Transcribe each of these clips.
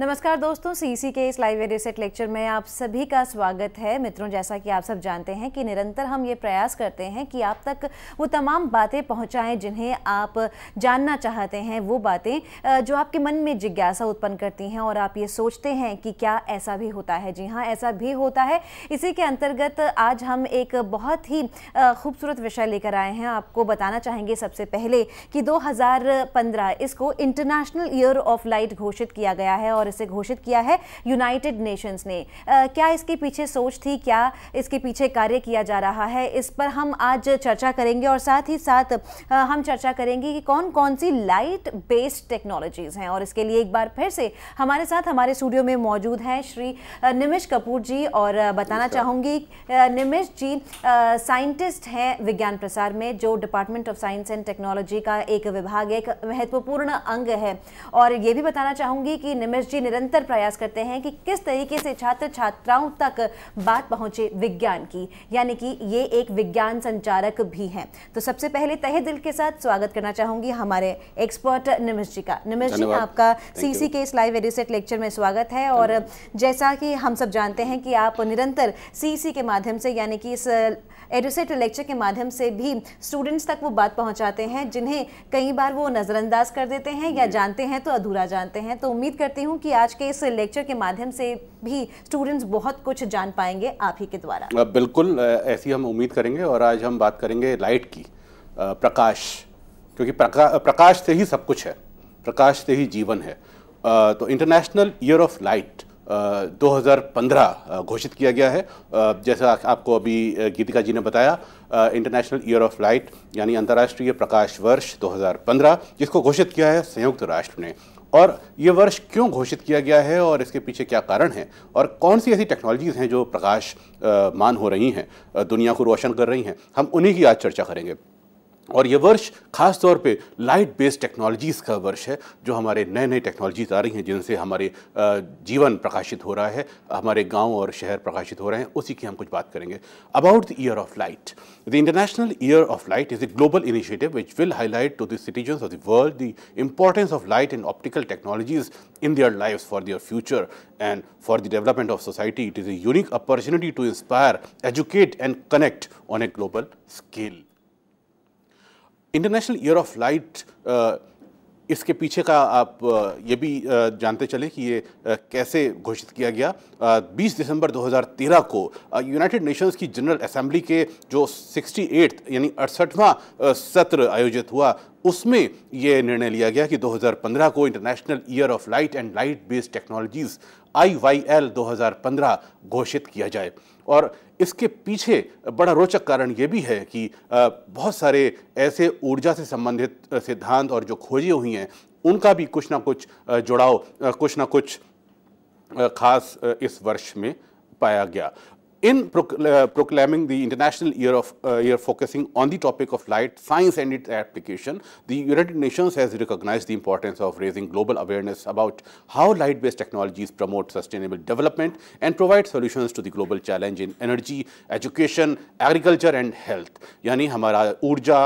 नमस्कार दोस्तों सीसी के इस लाइव एडिसेट लेक्चर में आप सभी का स्वागत है मित्रों जैसा कि आप सब जानते हैं कि निरंतर हम ये प्रयास करते हैं कि आप तक वो तमाम बातें पहुंचाएं जिन्हें आप जानना चाहते हैं वो बातें जो आपके मन में जिज्ञासा उत्पन्न करती हैं और आप ये सोचते हैं कि क्या ऐसा भी होता है जी हाँ ऐसा भी होता है इसी के अंतर्गत आज हम एक बहुत ही खूबसूरत विषय लेकर आए हैं आपको बताना चाहेंगे सबसे पहले कि दो इसको इंटरनेशनल ईयर ऑफ लाइट घोषित किया गया है और और इसे घोषित किया है यूनाइटेड नेशंस ने आ, क्या इसके पीछे सोच थी क्या इसके पीछे कार्य किया जा रहा है इस पर हम आज चर्चा करेंगे और साथ ही साथ हम चर्चा करेंगे कि कौन कौन सी लाइट बेस्ड टेक्नोलॉजीज हैं और इसके लिए एक बार फिर से हमारे साथ हमारे स्टूडियो में मौजूद हैं श्री निमिश कपूर जी और बताना चाहूंगी निमिश जी साइंटिस्ट हैं विज्ञान प्रसार में जो department of science and technology का एक विभाग एक महत्वपूर्ण अंग है और ये भी बताना चाहूंगी कि निमिश जी शिक्षावित्ची निरंतर प्रयास करते हैं कि किस तरीके से छात्र छात्राओं तक बात पहुंचे विज्ञान की यानी कि ये एक विज्ञान संचारक भी हैं तो सबसे पहले तहे दिल के साथ स्वागत करना चाहूंगी हमारे एक्सपर्ट निमिश जी का निमिश जी आपका सी के इस लाइव एडिसेट लेक्चर में स्वागत है और जैसा कि हम सब जानते हैं कि आप निरंतर सीसी के माध्यम से यानी कि इस एडिसेट लेक्चर के माध्यम से भी स्टूडेंट्स तक वो बात पहुंचाते हैं जिन्हें कई बार वो नज़रअंदाज कर देते हैं या जानते हैं तो अधूरा जानते हैं तो उम्मीद करती हूँ कि कि आज के इस लेक्चर के माध्यम से भी स्टूडेंट्स बहुत कुछ जान पाएंगे आप ही के द्वारा बिल्कुल ऐसी हम उम्मीद करेंगे और आज हम बात करेंगे लाइट की प्रकाश क्योंकि प्रका, प्रकाश से ही सब कुछ है प्रकाश से ही जीवन है तो इंटरनेशनल ईयर ऑफ लाइट 2015 घोषित किया गया है जैसा आपको अभी गीतिका जी ने बताया इंटरनेशनल ईयर ऑफ लाइट यानी अंतर्राष्ट्रीय प्रकाश वर्ष 2015 जिसको घोषित किया है संयुक्त राष्ट्र ने और ये वर्ष क्यों घोषित किया गया है और इसके पीछे क्या कारण है और कौन सी ऐसी टेक्नोलॉजीज़ हैं जो प्रकाश मान हो रही हैं दुनिया को रोशन कर रही हैं हम उन्हीं की आज चर्चा करेंगे और ये वर्ष खास तौर पे लाइट बेस्ड टेक्नोलॉजीज़ का वर्ष है जो हमारे नए नए टेक्नोलॉजीज़ आ रही हैं जिनसे हमारे जीवन प्रकाशित हो रहा है हमारे गांव और शहर प्रकाशित हो रहे हैं उसी की हम कुछ बात करेंगे about the year of light the international year of light is a global initiative which will highlight to the citizens of the world the importance of light and optical technologies in their life for their future and for the development of society it is a unique opportunity to inspire educate and connect on a global scale international year of light इसके पीछे का आप uh, ये भी uh, जानते चलें कि ये uh, कैसे घोषित किया गया 20 दिसंबर 2013 को यूनाइटेड नेशंस की जनरल असेंबली के जो 68 यानी अड़सठवां सत्र आयोजित हुआ उसमें यह निर्णय लिया गया कि 2015 को international year of light and light based technologies I Y L 2015 घोषित किया जाए और इसके पीछे बड़ा रोचक कारण ये भी है कि बहुत सारे ऐसे ऊर्जा से संबंधित सिद्धांत और जो खोजें हुई हैं उनका भी कुछ ना कुछ जुड़ाव कुछ ना कुछ खास इस वर्ष में पाया गया in procl uh, proclaiming the International Year of uh, Year focusing on the topic of light science and its application, the United Nations has recognized the importance of raising global awareness about how light-based technologies promote sustainable development and provide solutions to the global challenge in energy, education, agriculture and health. यानी हमारा ऊर्जा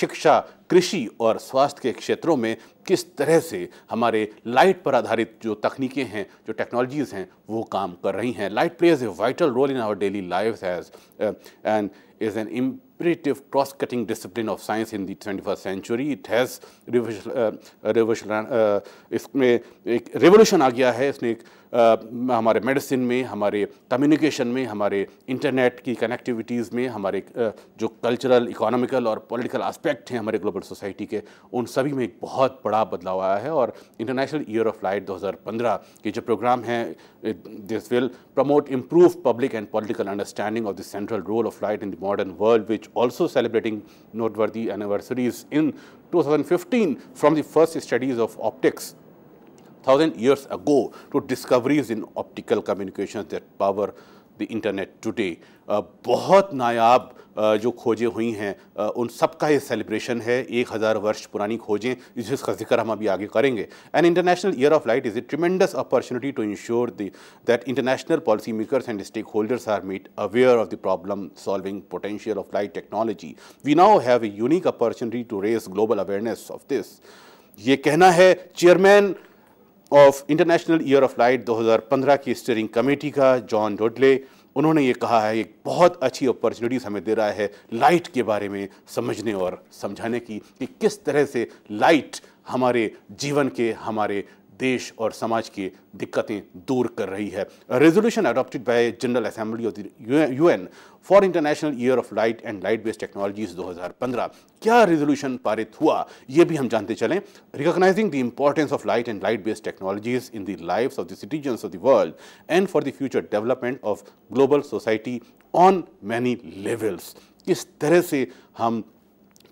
शिक्षा कृषि और स्वास्थ्य के क्षेत्रों में किस तरह से हमारे लाइट पर आधारित जो तकनीकें हैं जो टेक्नोलॉजीज़ हैं वो काम कर रही हैं light plays a vital role in our daily life has and is an imperative cross cutting discipline of science in the twenty first century it has revolution इसमें एक रिवोल्यूशन आ गया है इसने एक हमारे मेडिसिन में हमारे कम्युनिकेशन में हमारे इंटरनेट की कनेक्टिविटीज़ में हमारे जो कल्चरल इकोनॉमिकल और पॉलिटिकल आस्पेक्ट हैं हमारे ग्लोबल सोसाइटी के उन सभी में एक बहुत बड़ा बदलाव आया है और इंटरनेशनल ईयर ऑफ लाइट 2015 के जो प्रोग्राम है this will promote improve public and political understanding of the central role of light in the modern world which also celebrating noteworthy anniversaries in 2015 from the first studies of optics thousand years ago to discoveries in optical communications that power the internet today बहुत नायाब uh, जो खोजें हुई हैं uh, उन सब का ये सेलिब्रेशन है एक हज़ार वर्ष पुरानी खोजें जिसका जिक्र हम अभी आगे करेंगे and international year of light is a tremendous opportunity to ensure the that international policy makers and stakeholders are made aware of the problem solving potential of light technology we now have a unique opportunity to raise global awareness of this ये कहना है chairman of international year of light 2015 की steering committee का John Dudley उन्होंने ये कहा है एक बहुत अच्छी अपॉर्चुनिटीज़ हमें दे रहा है लाइट के बारे में समझने और समझाने की कि किस तरह से लाइट हमारे जीवन के हमारे देश और समाज की दिक्कतें दूर कर रही है resolution adopted by General Assembly of the UN for international year of light and light based technologies 2015 क्या रेजोल्यूशन पारित हुआ ये भी हम जानते चलें recognising the importance of light and light based technologies in the life of the citizen of the world and for the future development of global society on many levels किस तरह से हम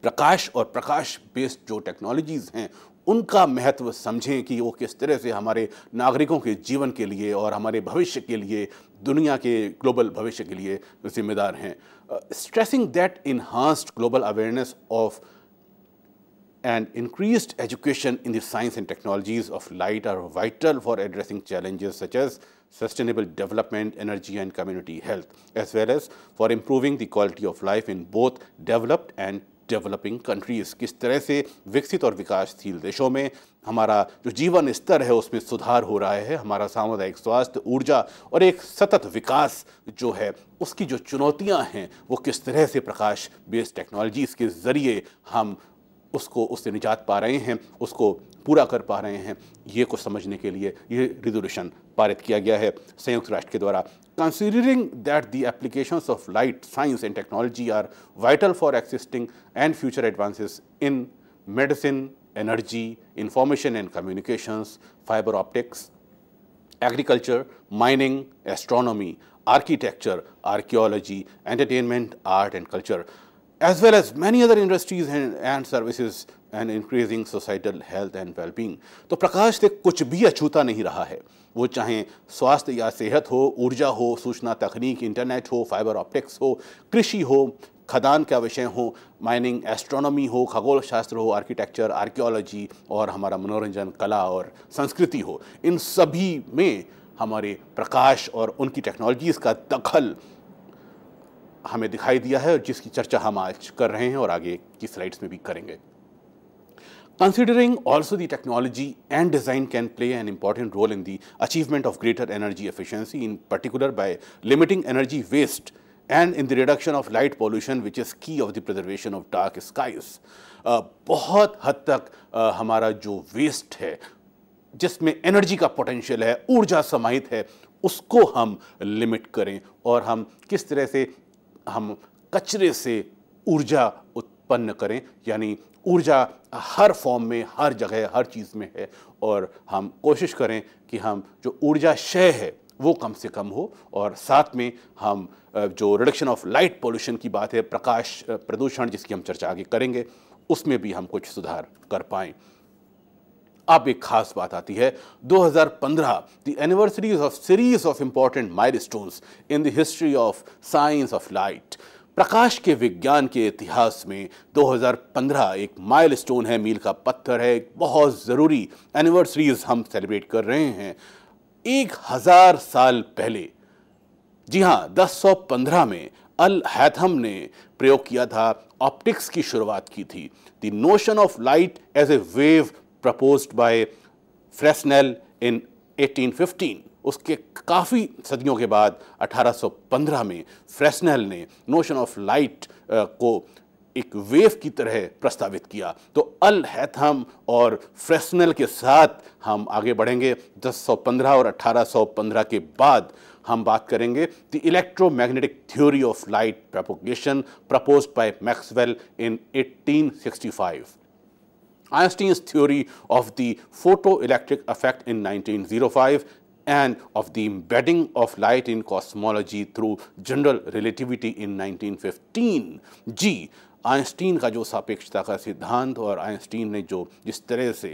प्रकाश और प्रकाश बेस्ड जो टेक्नोलॉजीज़ हैं उनका महत्व समझें कि वो किस तरह से हमारे नागरिकों के जीवन के लिए और हमारे भविष्य के लिए दुनिया के ग्लोबल भविष्य के लिए जिम्मेदार हैं stressing that enhanced global awareness of and increase education in the science and technologies of light are vital for addressing challenges such as sustainable development energy and community health as well as for improving the quality of life in both developed and developing countries किस तरह से विकसित और विकासशील देशों में हमारा जो जीवन स्तर है उसमें सुधार हो रहा है हमारा सामुदायिक स्वास्थ्य ऊर्जा और एक सतत विकास जो है उसकी जो चुनौतियां हैं वो किस तरह से प्रकाश बेस्ड टेक्नोलॉजीज़ के ज़रिए हम उसको उससे निजात पा रहे हैं उसको पूरा कर पा रहे हैं ये कुछ समझने के लिए ये रिजोल्यूशन पारित किया गया है संयुक्त राष्ट्र के द्वारा Considering that the applications of light, science and technology are vital for existing and future advances in medicine, energy, information and communications, fiber optics, agriculture, mining, astronomy, architecture, archaeology, entertainment, art and culture. as well as many other industries and, and services and increasing societal health and well-being. तो प्रकाश से कुछ भी अछूता नहीं रहा है वो चाहे स्वास्थ्य या सेहत हो ऊर्जा हो सूचना तकनीक इंटरनेट हो फाइबर ऑप्टिक्स हो कृषि हो खदान का विषय हो माइनिंग एस्ट्रोनॉमी हो खगोल शास्त्र हो आर्किटेक्चर आर्कियोलॉजी और हमारा मनोरंजन कला और संस्कृति हो इन सभी में हमारे प्रकाश और उनकी टेक्नोलॉजीज़ का दखल हमें दिखाई दिया है और जिसकी चर्चा हम आज कर रहे हैं और आगे की स्लाइड्स में भी करेंगे considering also the technology and design can play an important role in the achievement of greater energy efficiency in particular by limiting energy waste and in the reduction of light pollution which is key of the preservation of dark skies बहुत हद तक uh, हमारा जो waste है जिसमें energy का potential है ऊर्जा समाहित है उसको हम लिमिट करें और हम किस तरह से हम कचरे से ऊर्जा उत्पन्न करें यानी ऊर्जा हर फॉर्म में हर जगह हर चीज़ में है और हम कोशिश करें कि हम जो ऊर्जा क्षय है वो कम से कम हो और साथ में हम जो रिडक्शन ऑफ लाइट पोल्यूशन की बात है प्रकाश प्रदूषण जिसकी हम चर्चा आगे करेंगे उसमें भी हम कुछ सुधार कर पाएँ अब एक खास बात आती है 2015 the anniversaries of series of important milestones in the history of science of light प्रकाश के विज्ञान के इतिहास में 2015 एक माइलस्टोन है मील का पत्थर है एक बहुत ज़रूरी एनिवर्सरीज हम सेलिब्रेट कर रहे हैं एक हज़ार साल पहले जी हाँ 1015 में अल हैथम ने प्रयोग किया था ऑप्टिक्स की शुरुआत की थी the notion of light as a wave proposed by Fresnel in 1815 उसके काफ़ी सदियों के बाद 1815 में फ्रेसनेल ने नोशन ऑफ लाइट को एक वेव की तरह प्रस्तावित किया तो अल हैथम और फ्रेसनेल के साथ हम आगे बढ़ेंगे 1015 और 1815 के बाद हम बात करेंगे the electromagnetic theory of light propagation proposed by Maxwell in 1865 Einstein's theory of the photoelectric effect in 1905 and of the embedding of light in cosmology through general relativity in 1915. G. Einstein का जो सापेक्षता का सिद्धांत और Einstein ने जो जिस तरह से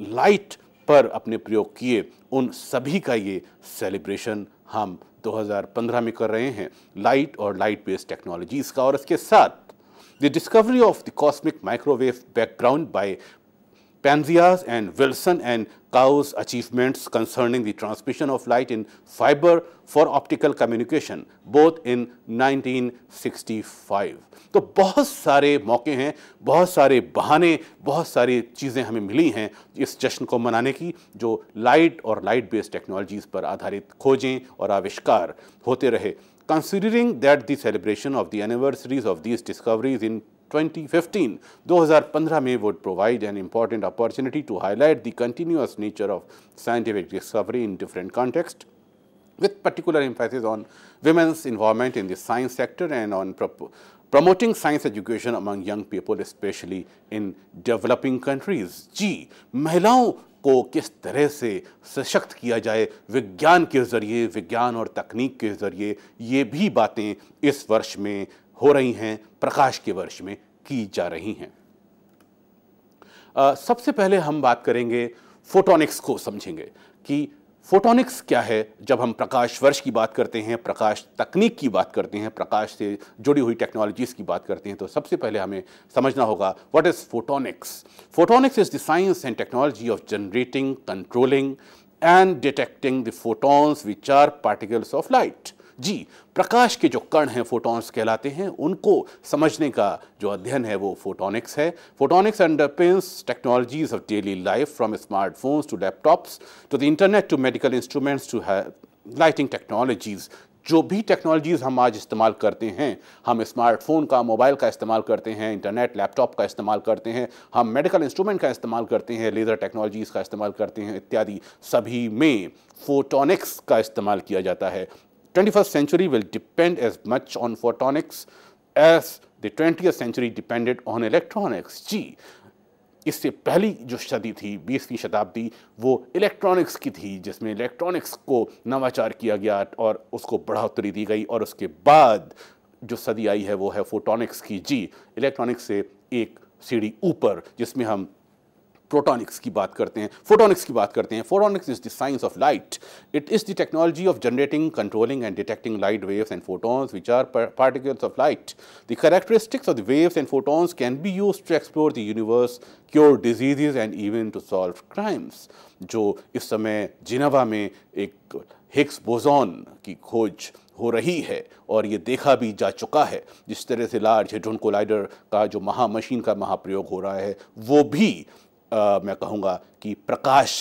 लाइट पर अपने प्रयोग किए उन सभी का ये सेलिब्रेशन हम 2015 में कर रहे हैं लाइट और लाइट बेस्ड टेक्नोलॉजीज़ का और इसके साथ The discovery of the cosmic microwave background by Panzias and Wilson and Kao's achievements concerning the transmission of light in fiber for optical communication, both in 1965. तो बहुत सारे मौके हैं बहुत सारे बहाने बहुत सारी चीज़ें हमें मिली हैं इस जश्न को मनाने की जो लाइट और लाइट बेस्ड टेक्नोलॉजीज़ पर आधारित खोजें और आविष्कार होते रहे Considering that the celebration of the anniversaries of these discoveries in 2015, 2015 May would provide an important opportunity to highlight the continuous nature of scientific discovery in different contexts, with particular emphasis on women's involvement in the science sector and on promoting science education among young people, especially in developing countries. G. महिलाओं को किस तरह से सशक्त किया जाए विज्ञान के ज़रिए विज्ञान और तकनीक के ज़रिए ये भी बातें इस वर्ष में हो रही हैं प्रकाश के वर्ष में की जा रही हैं सबसे पहले हम बात करेंगे फोटोनिक्स को समझेंगे कि फोटोनिक्स क्या है जब हम प्रकाश वर्ष की बात करते हैं प्रकाश तकनीक की बात करते हैं प्रकाश से जुड़ी हुई टेक्नोलॉजीज़ की बात करते हैं तो सबसे पहले हमें समझना होगा what is photonics photonics is the science and technology of generating controlling and detecting the photons which are particles of light जी प्रकाश के जो कण हैं फोटॉन्स कहलाते हैं उनको समझने का जो अध्ययन है वो फोटोनिक्स है photonics underpins technologies of daily life from smartphones to laptops to the internet to medical instruments to lighting technologies जो भी टेक्नोलॉजीज़ हम आज इस्तेमाल करते हैं हम स्मार्टफोन का मोबाइल का इस्तेमाल करते हैं इंटरनेट लैपटॉप का इस्तेमाल करते हैं हम मेडिकल इंस्ट्रूमेंट का इस्तेमाल करते हैं लेज़र टेक्नोलॉजीज़ का इस्तेमाल करते हैं इत्यादि सभी में फोटोनिक्स का इस्तेमाल किया जाता है 21st century will depend as much on photonics as the 20th century depended on electronics. जी इससे पहली जो सदी थी बीसवीं शताब्दी वो इलेक्ट्रॉनिक्स की थी जिसमें इलेक्ट्रॉनिक्स को नवाचार किया गया और उसको बढ़ोतरी दी गई और उसके बाद जो सदी आई है वो है फोटोनिक्स की जी इलेक्ट्रॉनिक्स से एक सीढ़ी ऊपर जिसमें हम प्रोटॉनिक्स की बात करते हैं फोटोनिक्स की बात करते हैं photonics is the science of light it is the technology of generating controlling and detecting light waves and photons which are particles of light the characteristics of the waves and photons can be use to explore the universe cure diseases and even to solve crimes जो इस समय जिनावा में एक Hicks boson की खोज हो रही है और ये देखा भी जा चुका है जिस तरह से लार्ज हेड्रोन कोलाइडर का जो महामशीन का महाप्रयोग हो रहा है वो भी मैं कहूँगा कि प्रकाश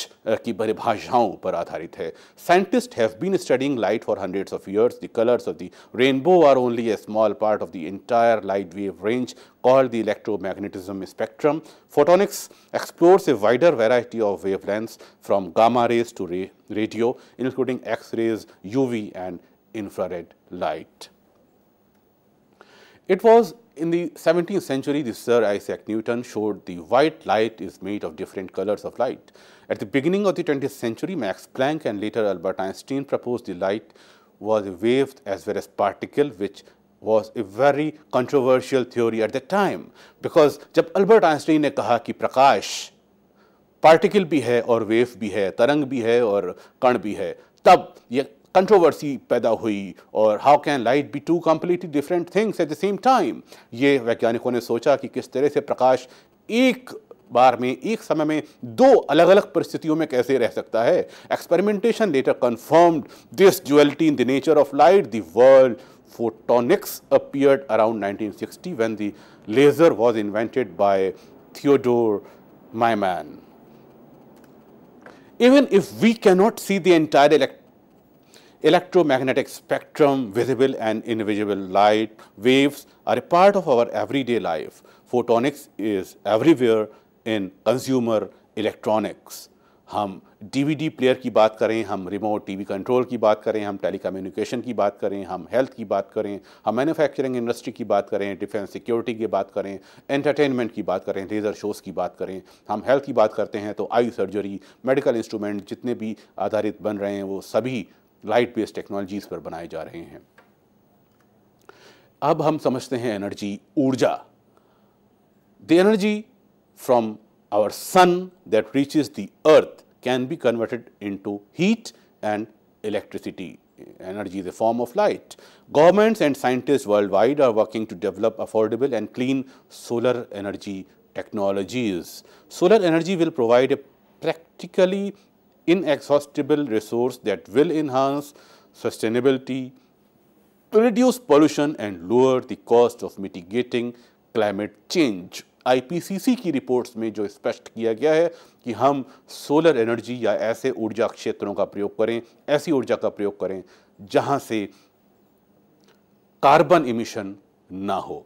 की परिभाषाओं पर आधारित है scientist have been studying light for hundreds of years the colours of the rainbow are only a small part of the entire light wave range call the electromagnetism spectrum photonics explores a wider variety of wave lens from gamma rays to ray radio including X rays U V and red light It was in the 17th century, the Sir Isaac Newton showed the white light is made of different colors of light. At the beginning of the 20th century, Max Planck and later Albert Einstein proposed the light was a wave as well as particle which was a very controversial theory at that time because जब Albert Einstein ने कहा कि प्रकाश particle भी है और wave भी है तरंग भी है और कण भी है तब कंट्रोवर्सी पैदा हुई और how can light be two completely different things at the same time ये वैज्ञानिकों ने सोचा कि किस तरह से प्रकाश एक बार में एक समय में दो अलग अलग परिस्थितियों में कैसे रह सकता है experimentation later confirmed this duality in the nature of light the world photonics appeared around 1960 when the laser was invented by Theodore Maiman. Even if we cannot see the entire electron Electromagnetic spectrum, visible and invisible light, waves are a part of our everyday life. Photonics is everywhere in consumer electronics. हम DVD player की बात करें हम remote TV control की बात करें हम telecommunication की बात करें हम हेल्थ की बात करें हम मैन्युफैक्चरिंग इंडस्ट्री की बात करें डिफेंस सिक्योरिटी की बात करें एंटरटेनमेंट की बात करें लेज़र शोज़ की बात करें हम हेल्थ की बात करते हैं तो आई सर्जरी मेडिकल इंस्ट्रूमेंट जितने भी आधारित बन रहे हैं वो सभी Light-based technologies पर बनाए जा रहे हैं अब हम समझते from our sun that reaches the earth can be converted into heat and electricity energy is a form of light. Governments and scientists worldwide are working to develop affordable and clean solar energy technologies. Solar energy will provide a practically inexhaustible resource that will enhance sustainability, reduce pollution and lower the cost of mitigating climate change. IPCC की reports में जो स्पष्ट किया गया है कि हम solar energy या ऐसे ऊर्जा क्षेत्रों का प्रयोग करें ऐसी ऊर्जा का प्रयोग करें जहां से कार्बन इमिशन ना हो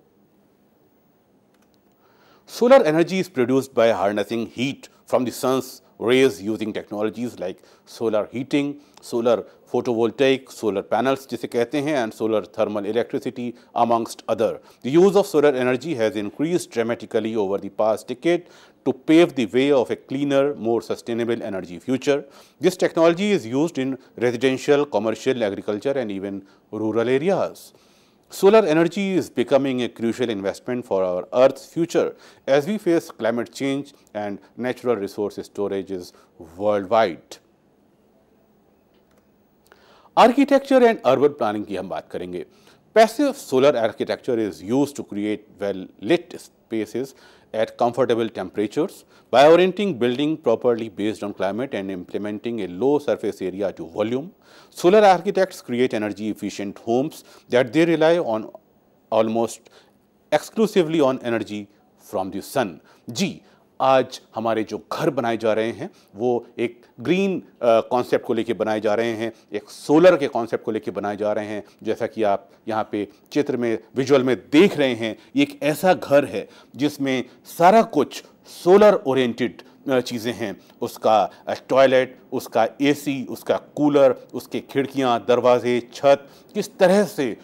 Solar energy is produced by harnessing heat from the sun's rays using technologies like solar heating, solar photovoltaic, solar panels जिसे and solar thermal electricity amongst other. The use of solar energy has increased dramatically over the past decade to pave the way of a cleaner, more sustainable energy future. This technology is used in residential, commercial, agriculture and even rural areas. Solar energy is becoming a crucial investment for our Earth's future as we face climate change and natural resource storages worldwide. Architecture and urban planning की हम बात करेंगे passive solar architecture. Is used to create well-lit spaces at comfortable temperatures by orienting building properly based on climate and implementing a low surface area to volume. Solar architects create energy efficient homes that they rely on almost exclusively on energy from the sun. G. आज हमारे जो घर बनाए जा रहे हैं वो एक ग्रीन कॉन्सेप्ट को लेके बनाए जा रहे हैं एक सोलर के कॉन्सेप्ट को लेके बनाए जा रहे हैं जैसा कि आप यहाँ पे चित्र में विजुअल में देख रहे हैं एक ऐसा घर है जिसमें सारा कुछ सोलर ओरिएंटेड चीज़ें हैं उसका टॉयलेट उसका एसी, उसका कूलर उसके खिड़कियाँ दरवाजे छत किस तरह से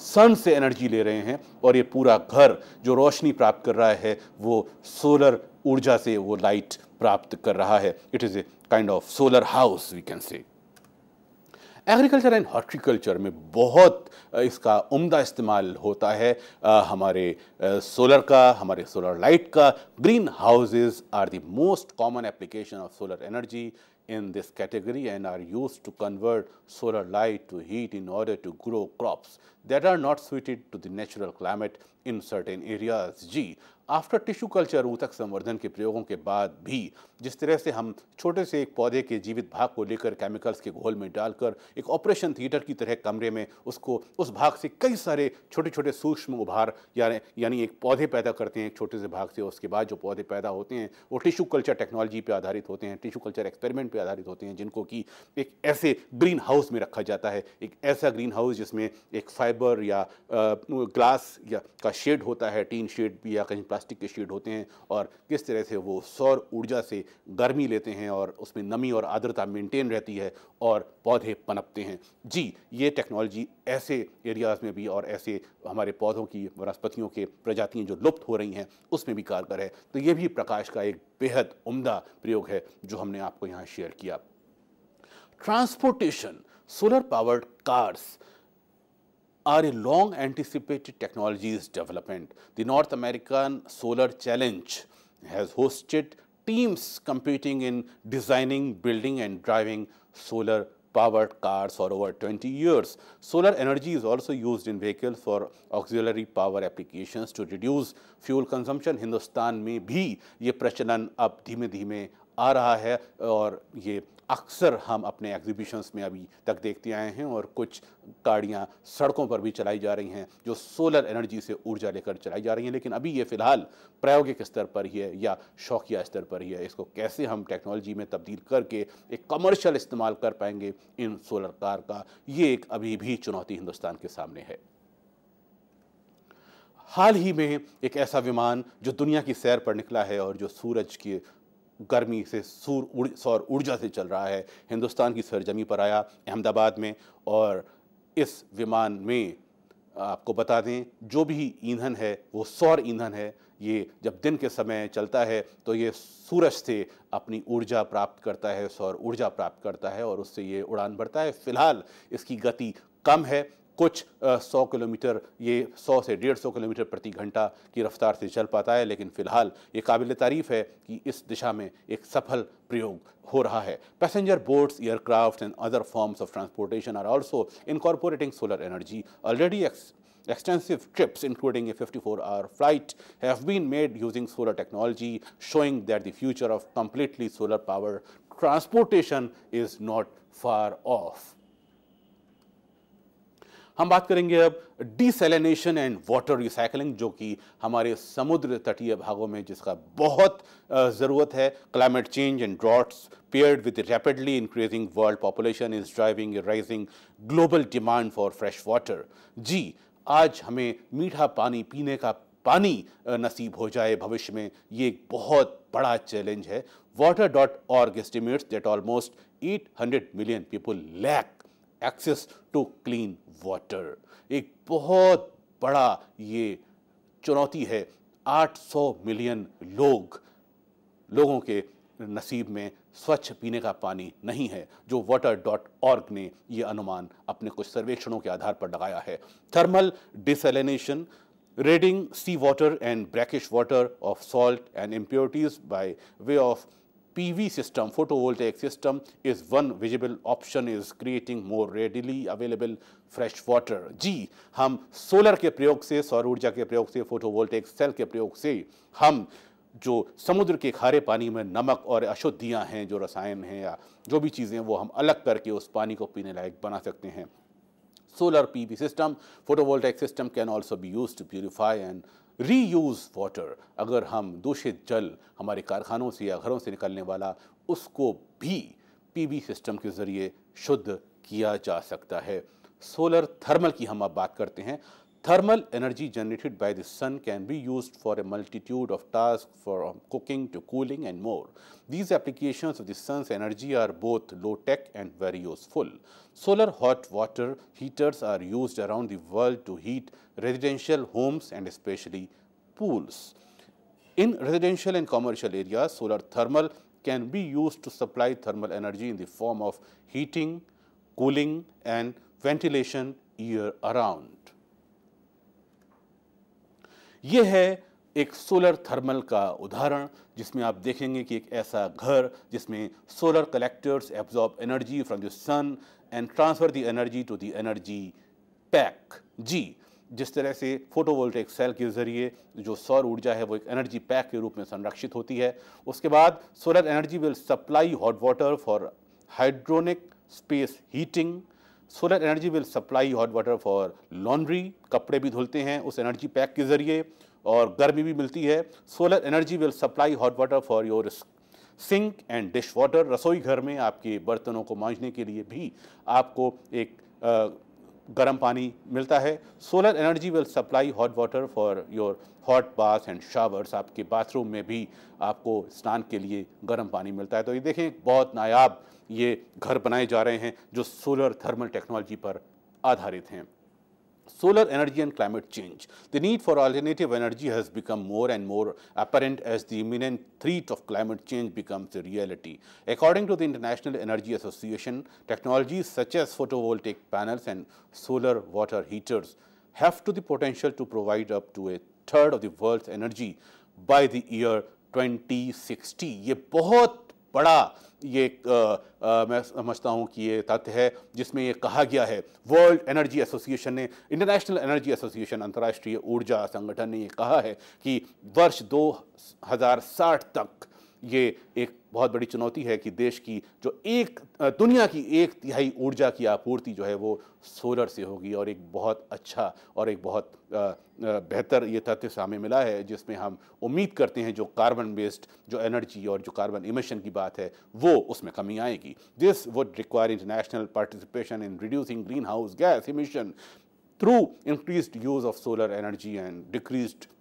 सन से एनर्जी ले रहे हैं और ये पूरा घर जो रोशनी प्राप्त कर रहा है वो सोलर ऊर्जा से वो लाइट प्राप्त कर रहा है it is a kind of solar house we can say agriculture and horticulture में बहुत इसका उम्दा इस्तेमाल होता है आ, हमारे आ, सोलर का हमारे सोलर लाइट का green houses are the most common application of solar energy in this category and are used to convert solar light to heat in order to grow crops that are not suited to the natural climate in certain areas. G. After tissue culture ऊतक संवर्धन के प्रयोगों के बाद भी जिस तरह से हम छोटे से एक पौधे के जीवित भाग को लेकर केमिकल्स के घोल में डालकर एक ऑपरेशन थिएटर की तरह कमरे में उसको उस भाग से कई सारे छोटे छोटे सूक्ष्म उभार यानी यानी एक पौधे पैदा करते हैं एक छोटे से भाग से उसके बाद जो पौधे पैदा होते हैं वो टिश्यू कल्चर टेक्नोलॉजी पर आधारित होते हैं टिश्यू कल्चर एक्सपेरिमेंट पर आधारित होते हैं जिनको कि एक ऐसे ग्रीन हाउस में रखा जाता है एक ऐसा ग्रीन हाउस जिसमें एक फाइबर या ग्लास या का शेड होता है टीन शेड भी या कहीं प्लास्टिक के शीट होते हैं और किस तरह से वो सौर ऊर्जा से गर्मी लेते हैं और उसमें नमी और आर्द्रता मेंटेन रहती है और पौधे पनपते हैं जी ये टेक्नोलॉजी ऐसे एरियाज़ में भी और ऐसे हमारे पौधों की वनस्पतियों के प्रजातियाँ जो लुप्त हो रही हैं उसमें भी कारगर है तो ये भी प्रकाश का एक बेहद उम्दा प्रयोग है जो हमने आपको यहाँ शेयर किया transportation solar powered cars are a long anticipated technologies development. The North American Solar Challenge has hosted teams competing in designing, building and driving solar powered cars for over 20 years. Solar energy is also used in vehicles for auxiliary power applications to reduce fuel consumption. Hindustan may be ये प्रचलन अब धीमे धीमे आ raha hai aur ये अक्सर हम अपने exhibitions में अभी तक देखते आए हैं और कुछ गाड़ियाँ सड़कों पर भी चलाई जा रही हैं जो सोलर एनर्जी से ऊर्जा लेकर चलाई जा रही हैं लेकिन अभी ये फ़िलहाल प्रायोगिक स्तर पर ही है या शौकिया स्तर पर ही है इसको कैसे हम टेक्नोलॉजी में तब्दील करके एक कमर्शियल इस्तेमाल कर पाएंगे इन सोलर कार का ये एक अभी भी चुनौती हिंदुस्तान के सामने है हाल ही में एक ऐसा विमान जो दुनिया की सैर पर निकला है और जो सूरज के गर्मी से सूर उड़ सौर ऊर्जा से चल रहा है हिंदुस्तान की सरजमी पर आया अहमदाबाद में और इस विमान में आपको बता दें जो भी ईंधन है वो सौर ईंधन है ये जब दिन के समय चलता है तो ये सूरज से अपनी ऊर्जा प्राप्त करता है सौर ऊर्जा प्राप्त करता है और उससे ये उड़ान भरता है फ़िलहाल इसकी गति कम है कुछ सौ किलोमीटर ये सौ से डेढ़ सौ किलोमीटर प्रति घंटा की रफ्तार से चल पाता है लेकिन फिलहाल ये काबिल तारीफ है कि इस दिशा में एक सफल प्रयोग हो रहा है passenger boats aircraft and other forms of transportation are also incorporating solar energy already extensive trips including a fifty four hour flight have been made using solar technology showing that the future of completely solar power transportation is not far off हम बात करेंगे अब desalination and water recycling जो कि हमारे समुद्र तटीय भागों में जिसका बहुत ज़रूरत है climate change and droughts paired with rapidly increasing world population is driving rising global demand for fresh water जी आज हमें मीठा पानी पीने का पानी नसीब हो जाए भविष्य में ये एक बहुत बड़ा चैलेंज है water dot org estimates that almost 800 million people lack access to clean water एक बहुत बड़ा ये चुनौती है 800 मिलियन लोग लोगों के नसीब में स्वच्छ पीने का पानी नहीं है जो वाटर डॉट ऑर्ग ने ये अनुमान अपने कुछ सर्वेक्षणों के आधार पर लगाया है thermal desalination ridding sea water and brackish water of salt and impurities by way of PV system, photovoltaic system is one visible option is creating more readily available fresh water जी हम सोलर के प्रयोग से सौर ऊर्जा के प्रयोग से फोटोवोल्टेक सेल के प्रयोग से हम जो समुद्र के खारे पानी में नमक और अशुद्धियाँ हैं जो रसायन हैं या जो भी चीज़ें वो हम अलग करके उस पानी को पीने लायक बना सकते हैं solar PV system, photovoltaic system can also be used to purify and reuse water अगर हम दूषित जल हमारे कारखानों से या घरों से निकलने वाला उसको भी पीवी सिस्टम के ज़रिए शुद्ध किया जा सकता है सोलर थर्मल की हम अब बात करते हैं Thermal energy generated by the sun can be used for a multitude of tasks from cooking to cooling and more. These applications of the sun's energy are both low-tech and very useful. Solar hot water heaters are used around the world to heat residential homes and especially pools. In residential and commercial areas, solar thermal can be used to supply thermal energy in the form of heating, cooling and ventilation year around. ये है एक solar thermal का उदाहरण जिसमें आप देखेंगे कि एक ऐसा घर जिसमें solar collectors absorb energy from the sun and transfer the energy to the energy pack जी जिस तरह से फोटोवोल्टेक सेल के ज़रिए जो सौर ऊर्जा है वो एक एनर्जी पैक के रूप में संरक्षित होती है उसके बाद solar energy will supply hot water for hydronic space heating solar energy will supply hot water for laundry कपड़े भी धुलते हैं उस एनर्जी पैक के ज़रिए और गर्मी भी मिलती है solar energy will supply hot water for your sink and dish water रसोई घर में आपके बर्तनों को मांझने के लिए भी आपको एक गर्म पानी मिलता है solar energy will supply hot water for your hot bath and showers आपके बाथरूम में भी आपको स्नान के लिए गर्म पानी मिलता है तो ये देखें बहुत नायाब ये घर बनाए जा रहे हैं जो सोलर थर्मल टेक्नोलॉजी पर आधारित हैं solar energy and climate change the need for alternative energy has become more and more apparent as the imminent threat of climate change becomes a reality according to the International Energy Association technology such as photovoltaic panels and solar water heaters have to the potential to provide up to a third of the world energy by the year twenty sixty ये बहुत बड़ा ये आ, आ, मैं समझता हूँ कि ये तथ्य है जिसमें ये कहा गया है वर्ल्ड एनर्जी एसोसिएशन ने इंटरनेशनल एनर्जी एसोसिएशन अंतर्राष्ट्रीय ऊर्जा संगठन ने ये कहा है कि वर्ष 2060 तक ये एक बहुत बड़ी चुनौती है कि देश की जो एक दुनिया की एक तिहाई ऊर्जा की आपूर्ति जो है वो सोलर से होगी और एक बहुत अच्छा और एक बहुत बेहतर ये तथ्य सामने मिला है जिसमें हम उम्मीद करते हैं जो कार्बन बेस्ड जो एनर्जी और जो कार्बन इमिशन की बात है वो उसमें कमी आएगी this would require international participation in reducing green house gas emission through increase use of solar energy and decreased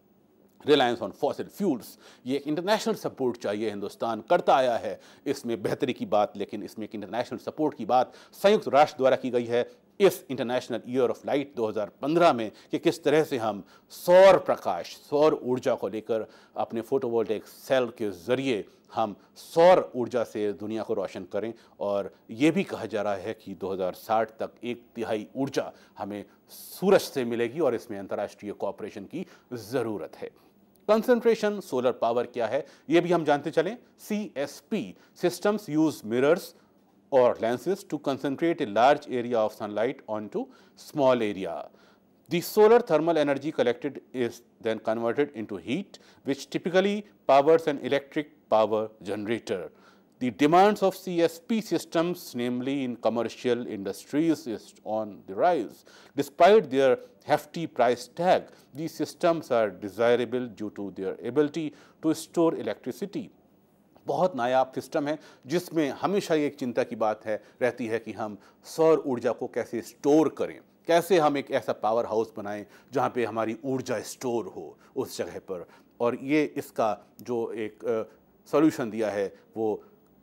reliance on fossil fuels ये एक इंटरनेशनल सपोर्ट चाहिए हिंदुस्तान करता आया है इसमें बेहतरी की बात लेकिन इसमें एक इंटरनेशनल सपोर्ट की बात संयुक्त राष्ट्र द्वारा की गई है इस इंटरनेशनल ईयर ऑफ लाइट 2015 में कि किस तरह से हम सौर प्रकाश सौर ऊर्जा को लेकर अपने फोटोवोल्टिक सेल के ज़रिए हम सौर ऊर्जा से दुनिया को रोशन करें और ये भी कहा जा रहा है कि 2060 तक एक तिहाई ऊर्जा हमें सूरज से मिलेगी और इसमें अंतर्राष्ट्रीय कॉपरेशन की ज़रूरत है कंसंट्रेशन सोलर पावर क्या है ये भी हम जानते चलें C S P systems use mirrors or lenses to concentrate a large area of sunlight onto small area. The solar thermal energy collected is then converted into heat which typically powers an electric power generator. The demands of CSP systems, namely in commercial industries, is on the rise. Despite their hefty price tag, these systems are desirable due to their ability to store electricity. बहुत नायाब system है जिसमें हमेशा एक चिंता की बात है रहती है कि हम सौर ऊर्जा को कैसे स्टोर करें कैसे हम एक ऐसा पावर हाउस बनाएं जहां पे हमारी ऊर्जा स्टोर हो उस जगह पर और ये इसका जो एक सॉल्यूशन दिया है वो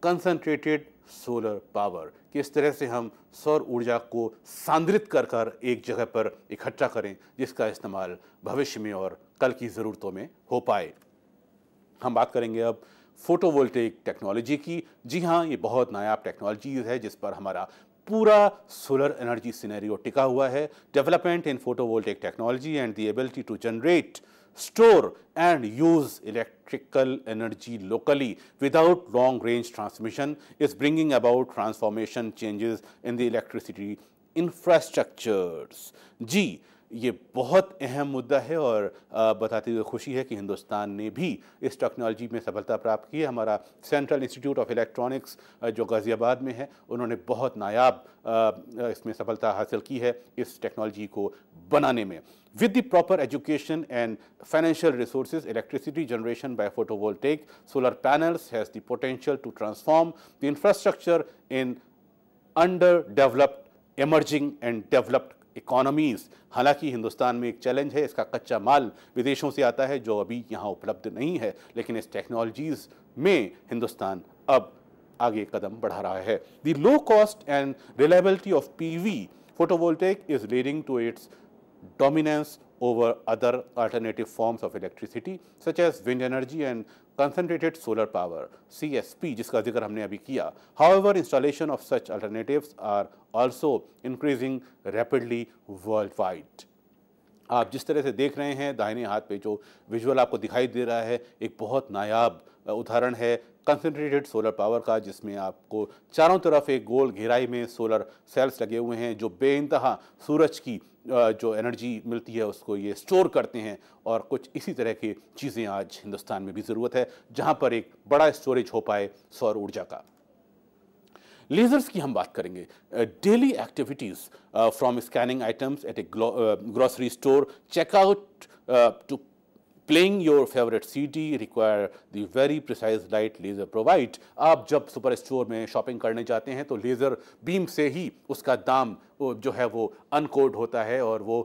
कंसंट्रेटेड सोलर पावर किस तरह से हम सौर ऊर्जा को सांद्रित कर कर एक जगह पर इकट्ठा करें जिसका इस्तेमाल भविष्य में और कल की ज़रूरतों में हो पाए हम बात करेंगे अब फोटोवोल्टेक टेक्नोलॉजी की जी हाँ ये बहुत नायाब टेक्नोलॉजी है जिस पर हमारा पूरा सोलर एनर्जी सिनेरियो टिका हुआ है development in photovoltaic technology and the ability to generate store and use electrical energy locally without long range transmission is bringing about transformation changes in the electricity infrastructures. G. ये बहुत अहम मुद्दा है और बताते हुए खुशी है कि हिंदुस्तान ने भी इस टेक्नोलॉजी में सफलता प्राप्त की है हमारा सेंट्रल इंस्टीट्यूट ऑफ इलेक्ट्रॉनिक्स जो गाज़ियाबाद में है उन्होंने बहुत नायाब इसमें सफलता हासिल की है इस टेक्नोलॉजी को बनाने में with the proper education and financial resource electricity generation by photo voltaic solar panels has the potential to transform the infrastructure in under developed emerging and developed economies हालांकि हिंदुस्तान में एक चैलेंज है इसका कच्चा माल विदेशों से आता है जो अभी यहाँ उपलब्ध नहीं है लेकिन इस टेक्नोलॉजीज़ में हिंदुस्तान अब आगे कदम बढ़ा रहा है the low cost and reliability of P V photovoltaic is leading to its dominance over other alternative forms of electricity such as wind energy and concentrated solar power C जिसका जिक्र हमने अभी किया however installation of such alternatives are also increasing rapidly world wide आप जिस तरह से देख रहे हैं दाहिने हाथ पे जो विजुअल आपको दिखाई दे रहा है एक बहुत नायाब उदाहरण है कंसनट्रेटेड सोलर पावर का जिसमें आपको चारों तरफ एक गोल घेराई में सोलर सेल्स लगे हुए हैं जो बेानतहा सूरज की जो एनर्जी मिलती है उसको ये स्टोर करते हैं और कुछ इसी तरह की चीज़ें आज हिंदुस्तान में भी ज़रूरत है जहाँ पर एक बड़ा स्टोरेज हो पाए सौर ऊर्जा का लेज़र्स की हम बात करेंगे daily activities from scanning items at a grocery store checkout to playing your favourite D require the very precise light laser provide आप जब सुपर स्टोर में शॉपिंग करने जाते हैं तो लेज़र बीम से ही उसका दाम जो है वो अनकोड होता है और वो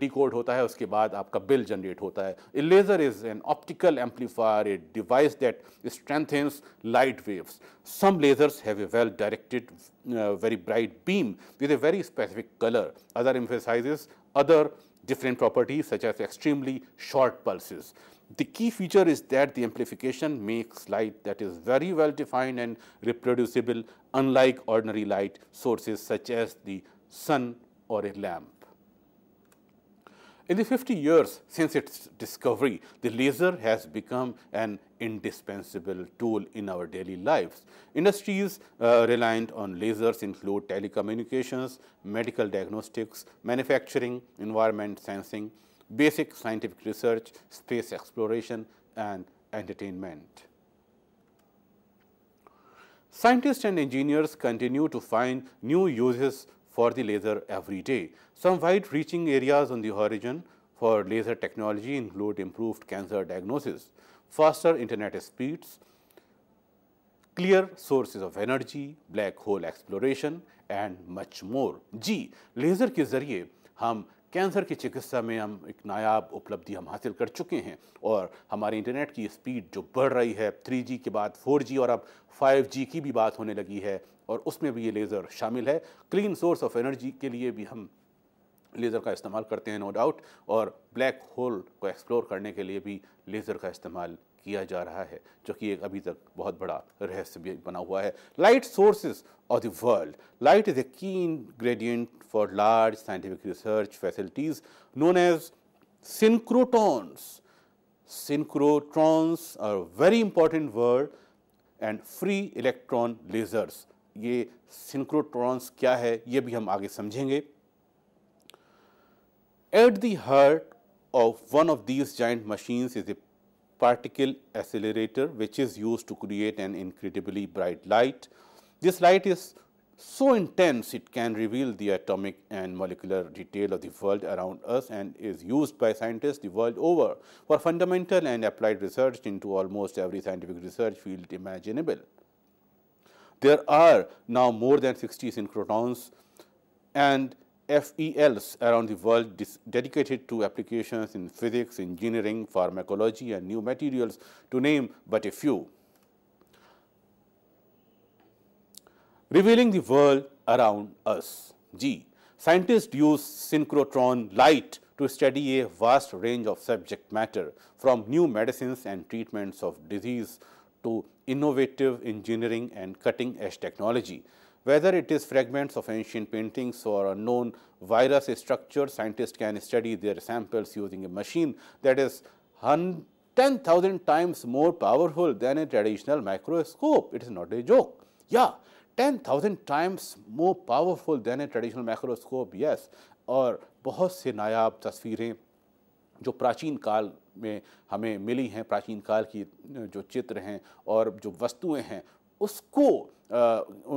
डिकोड होता है उसके बाद आपका बिल जनरेट होता है a laser is an optical amplifier a device that strengthens light waves some lasers have a well directed very bright beam with a very specific colour other emphasize other different properties such as extremely short pulses. The key feature is that the amplification makes light that is very well defined and reproducible unlike ordinary light sources such as the sun or a lamp. In the 50 years since its discovery, the laser has become an indispensable tool in our daily lives. Industries uh, reliant on lasers include telecommunications, medical diagnostics, manufacturing, environment sensing, basic scientific research, space exploration and entertainment. Scientists and engineers continue to find new uses for the laser every day. Some wide-reaching areas on the horizon for laser technology include improved cancer diagnosis, faster internet speeds, clear sources of energy, black hole exploration and much more. G, laser के ज़रिए हम cancer की चिकित्सा में हम एक नायाब उपलब्धि हम हासिल कर चुके हैं और हमारे इंटरनेट की स्पीड जो बढ़ रही है थ्री के बाद फोर और अब फाइव की भी बात होने लगी है और उसमें भी ये लेज़र शामिल है क्लीन सोर्स ऑफ एनर्जी के लिए भी हम लेज़र का इस्तेमाल करते हैं नो डाउट और ब्लैक होल को एक्सप्लोर करने के लिए भी लेज़र का इस्तेमाल किया जा रहा है जो कि एक अभी तक बहुत बड़ा रहस्य भी बना हुआ है light sources of the world light is a key ingredient for large scientific research facilities known as synchrotrons synchrotrons are very important word and free electron lasers ये सिंक्रोट्रॉन्स क्या है ये भी हम आगे समझेंगे at the heart of one of these giant machines is a particle accelerator which is used to create an incredibly bright light. This light is so intense it can reveal the atomic and molecular detail of the world around us and is used by scientists the world over for fundamental and applied research into almost every scientific research field imaginable. There are now more than 60 synchrotrons, and FELs around the world dedicated to applications in physics, engineering, pharmacology and new materials to name but a few. Revealing the world around us. G. Scientists use synchrotron light to study a vast range of subject matter from new medicines and treatments of disease to innovative engineering and cutting edge technology. Whether it is fragments of ancient paintings or unknown virus structure, scientists can study their samples using a machine that is 10,000 times more powerful than a traditional microscope. It is not a joke. Yeah, 10,000 times more powerful than a traditional microscope, yes. Or बहुत se nayab तस्वीरें jo prachin काल mein hame mili हैं prachin काल ki jo चित्र हैं और jo वस्तुएं हैं उसको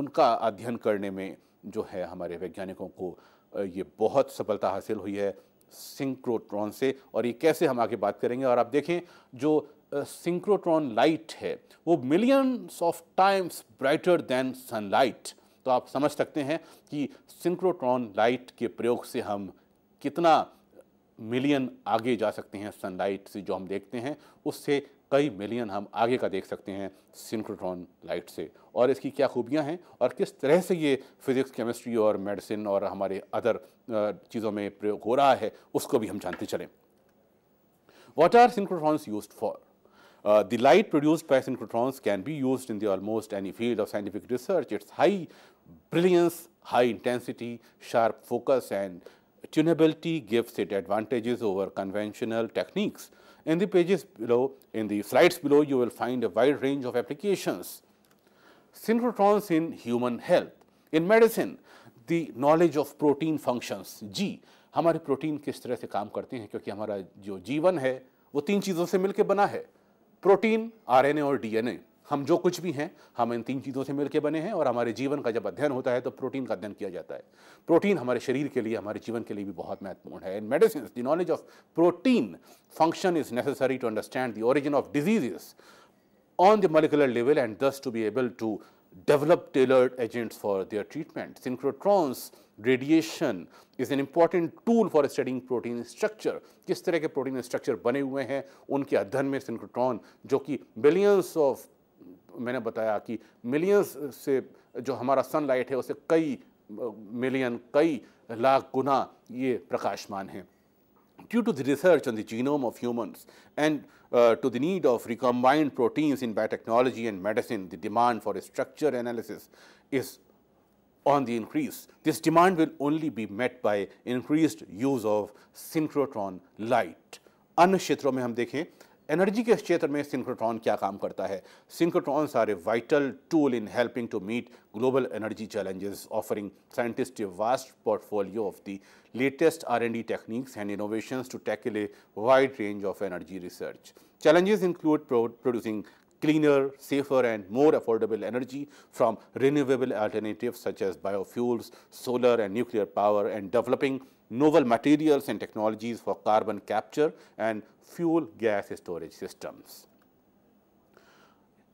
उनका अध्ययन करने में जो है हमारे वैज्ञानिकों को ये बहुत सफलता हासिल हुई है सिंक्रोट्रॉन से और ये कैसे हम आगे बात करेंगे और आप देखें जो सिंक्रोट्रॉन लाइट है वो millions of times brighter than sunlight तो आप समझ सकते हैं कि सिंक्रोट्रॉन लाइट के प्रयोग से हम कितना मिलियन आगे जा सकते हैं सनलाइट से जो हम देखते हैं उससे कई मिलियन हम आगे का देख सकते हैं सिंक्रोट्रॉन लाइट से और इसकी क्या खूबियाँ हैं और किस तरह से ये फिजिक्स केमिस्ट्री और मेडिसिन और हमारे अदर चीज़ों में प्रयोग हो रहा है उसको भी हम जानते चलें what are synchrotrons use for the light produced by synchrotrons can be use in the almost any field of scientific research its high brilliance high intensity sharp focus and tunability gives it advantages over conventional techniques In the pages below, in the slides below, you will find a wide range of applications. Synchrotrons in human health. In medicine, the knowledge of protein functions, G, हमारे protein किस तरह से काम करते हैं क्योंकि हमारा जो जीवन है वो तीन चीज़ों से मिलकर बना है प्रोटीन आरएनए और डीएनए हम जो कुछ भी हैं हम इन तीन चीज़ों से मिलकर बने हैं और हमारे जीवन का जब अध्ययन होता है तो प्रोटीन का अध्ययन किया जाता है प्रोटीन हमारे शरीर के लिए हमारे जीवन के लिए भी बहुत महत्वपूर्ण है in medicine the knowledge of protein function is necessary to understand the origin of diseases on the molecular level and thus to be able to develop tailored agents for their treatment synchrotrons radiation is an important tool for studying protein structure किस तरह के protein structure बने हुए हैं उनके अध्ययन में synchrotron जो कि बिलियंस ऑफ मैंने बताया कि मिलियंस से जो हमारा सनलाइट है उसे कई मिलियन कई लाख गुना ये प्रकाशमान है due to the research on the genome of humans and to the need of recombined proteins in biotechnology and medicine the demand for structure analysis is on the increase this demand will only be met by increase use of synchrotron light अन्य क्षेत्रों में हम देखें energy के क्षेत्र में synchrotron क्या काम करता है synchrotrons are a vital tool in helping to meet global energy challenges offering scientist a vast portfolio of latest R&D techniques and innovations to tackle a wide range of energy research. Challenges include producing cleaner, safer and more affordable energy from renewable alternatives such as biofuels, solar and nuclear power and developing novel materials and technologies for carbon capture and fuel gas storage systems.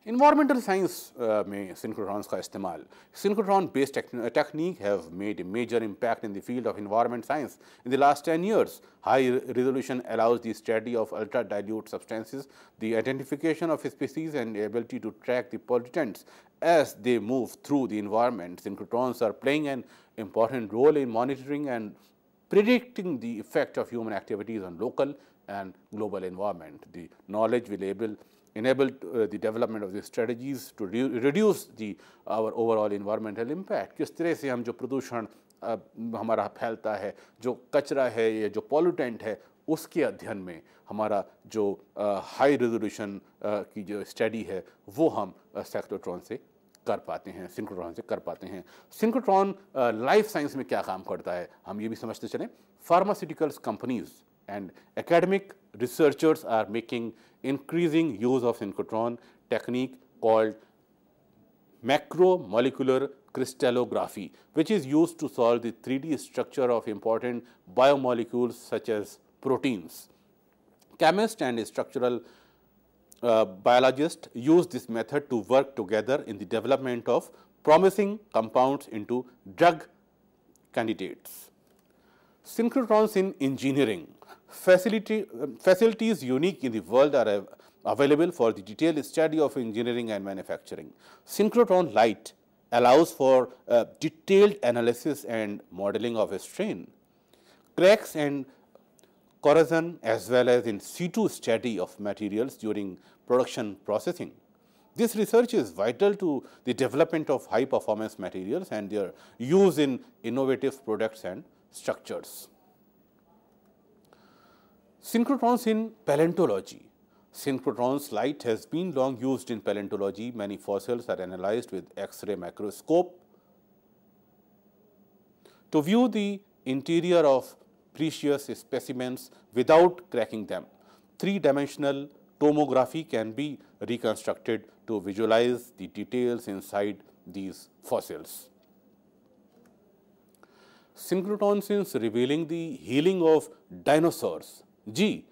Environmental science uh, में synchrotron का synchrotron based uh, technique have made a major impact in the field of environment science. In the last 10 years, high resolution allows the study of ultra dilute substances, the identification of species and ability to track the pollutants as they move through the environment. Synchrotrons are playing an important role in monitoring and predicting the effect of human activities on local and global environment. The knowledge will able enable uh, the development of the strategies to re reduce the our overall environmental impact. किस तरह से हम जो प्रदूषण हमारा फैलता है जो कचरा है या जो पॉल्यूटेंट है उसके अध्ययन में हमारा जो हाई uh, रेजोल्यूशन uh, की जो स्टडी है वो हम सेक्टोट्रॉन से कर पाते हैं सिंक्रोट्रॉन से कर पाते हैं सिंक्रोट्रॉन लाइफ साइंस में क्या काम करता है हम ये भी समझते चलें pharmaceuticals companies and academic researchers are making increasing use of synchrotron technique called macromolecular crystallography which is use to solve the three D structure of important biomolecules such as proteins chemist and structural Uh, biologists use this method to work together in the development of promising compounds into drug candidates. Synchrotrons in engineering Facility, um, facilities unique in the world are available for the detailed study of engineering and manufacturing. Synchrotron light allows for uh, detailed analysis and modeling of a strain. Cracks and corrosion as well as in situ study of materials during production processing. This research is vital to the development of high performance materials and their use in innovative products and structures. Synchrotrons in paleontology. Synchrotron's light has been long used in paleontology. Many fossils are analyzed with X-ray microscope. To view the interior of precious specimens without cracking them. Three-dimensional tomography can be reconstructed to visualize the details inside these fossils. Synchrotrons since revealing the healing of dinosaurs. Gee,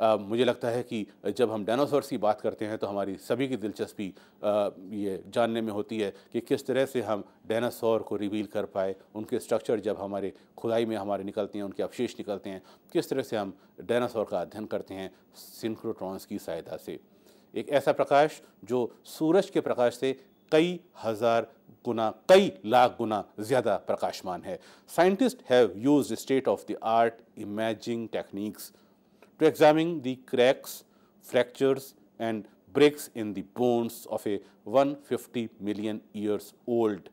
आ, मुझे लगता है कि जब हम dinosaurs की बात करते हैं तो हमारी सभी की दिलचस्पी आ, ये जानने में होती है कि किस तरह से हम डायनासोर को रिवील कर पाए उनके स्ट्रक्चर जब हमारे खुदाई में हमारे निकलते हैं उनके अवशेष निकलते हैं किस तरह से हम डायनासोर का अध्ययन करते हैं सिंक्रोट्रॉन्स की सहायता से एक ऐसा प्रकाश जो सूरज के प्रकाश से कई हज़ार गुना कई लाख गुना ज़्यादा प्रकाशमान है scientist have use state of the art imaging techniques to examine the cracks, fractures and breaks in the bones of a 150 million years old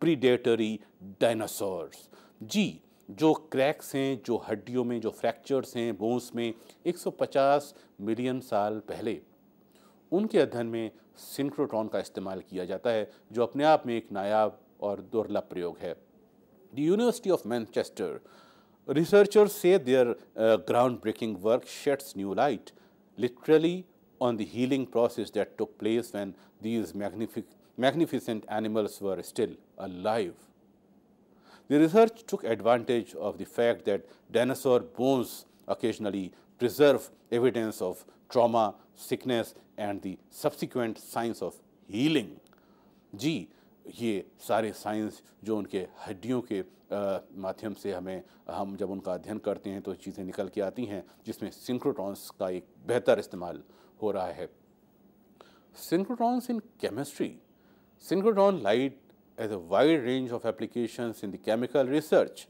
predatory dinosaurs. जी जो क्रैक्स हैं जो हड्डियों में जो फ्रैक्चर्स हैं बोन्स में 150 मिलियन साल पहले उनके अध्ययन में सिंक्रोट्रॉन का इस्तेमाल किया जाता है जो अपने आप में एक नायाब और दुर्लभ प्रयोग है The University of Manchester Researchers say their uh, groundbreaking work sheds new light, literally on the healing process that took place when these magnific magnificent animals were still alive. The research took advantage of the fact that dinosaur bones occasionally preserve evidence of trauma, sickness and the subsequent signs of healing. G ये सारे science जो उनके हड्डियों के माध्यम से हमें हम जब उनका अध्ययन करते हैं तो चीज़ें निकल के आती हैं जिसमें सिंक्रोटॉन्स का एक बेहतर इस्तेमाल हो रहा है synchrotrons in chemistry synchrotron light as a wide range of application in the chemical research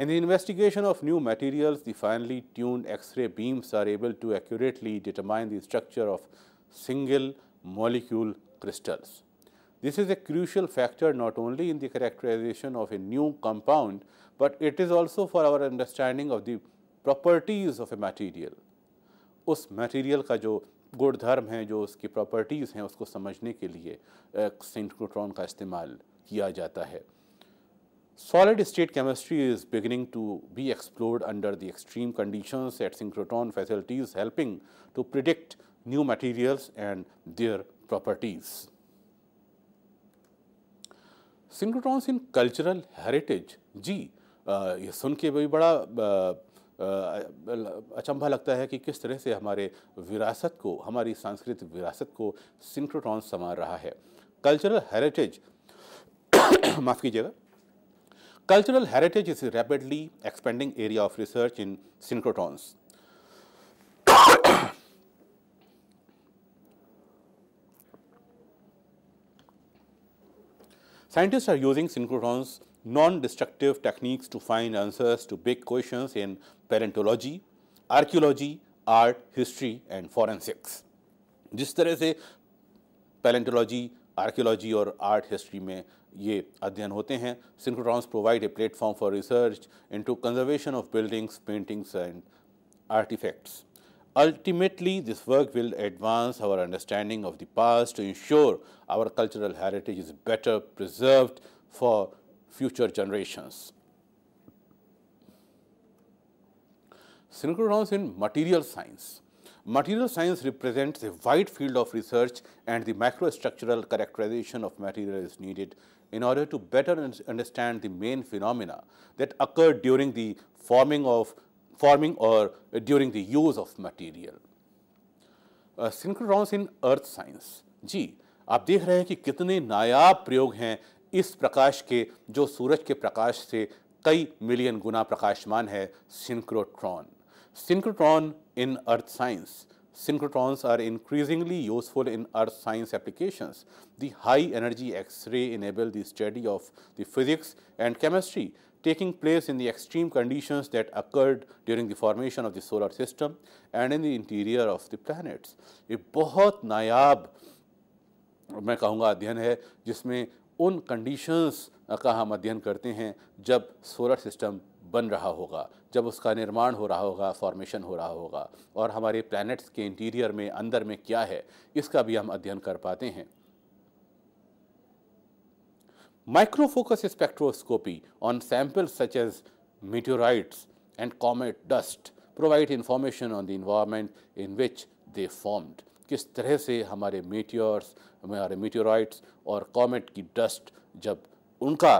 in the investigation of new materials the finely tuned X-ray beams are able to accurately determine the structure of single molecule crystals This is a crucial factor not only in the characterization of a new compound, but it is also for our understanding of the properties of a material. उस material का जो गुणधर्म है जो उसकी properties हैं उसको समझने के लिए synchrotron का इस्तेमाल किया जाता है Solid state chemistry is beginning to be explored under the extreme conditions at synchrotron facilities helping to predict new materials and their properties. Synchrotrons in cultural heritage जी ये सुन के भी बड़ा अचंभा लगता है कि किस तरह से हमारे विरासत को हमारी सांस्कृतिक विरासत को सिंक्रोट्रॉन संवार रहा है कल्चरल हेरिटेज माफ़ कीजिएगा cultural heritage is rapidly expanding area of research in synchrotrons Scientists are using synchrotrons non-destructive techniques to find answers to big questions in paleontology, archaeology, art, history and forensics. Just तरह से paleontology, archaeology और art history में ये अध्ययन होते हैं synchrotrons provide a platform for research into conservation of buildings, paintings and artifacts. Ultimately, this work will advance our understanding of the past to ensure our cultural heritage is better preserved for future generations. Synchronous in material science. Material science represents a wide field of research and the macrostructural characterization of material is needed in order to better understand the main phenomena that occur during the forming of forming or during the use of material. Synchrotrons in earth science जी आप देख रहे हैं कि कितने नायाब प्रयोग हैं इस प्रकाश के जो सूरज के प्रकाश से कई मिलियन गुना प्रकाशमान है synchrotron synchrotron in earth science synchrotrons are increasingly useful in earth science applications the high energy X-ray enable the study of the physics and chemistry taking place in the extreme conditions that occurred during the formation of the solar system and in the interior of the planets. ये बहुत नायाब मैं कहूँगा अध्ययन है जिसमें उन conditions का हम अध्ययन करते हैं जब सोलर सिस्टम बन रहा होगा जब उसका निर्माण हो रहा होगा फॉर्मेशन हो रहा होगा और हमारे प्लैनेट्स के इंटीरियर में अंदर में क्या है इसका भी हम अध्ययन कर पाते हैं Microfocus spectroscopy on samples such as meteorites and comet dust provide information on the environment in which they formed. किस तरह से हमारे meteors, हमारे meteorites और comet की dust जब उनका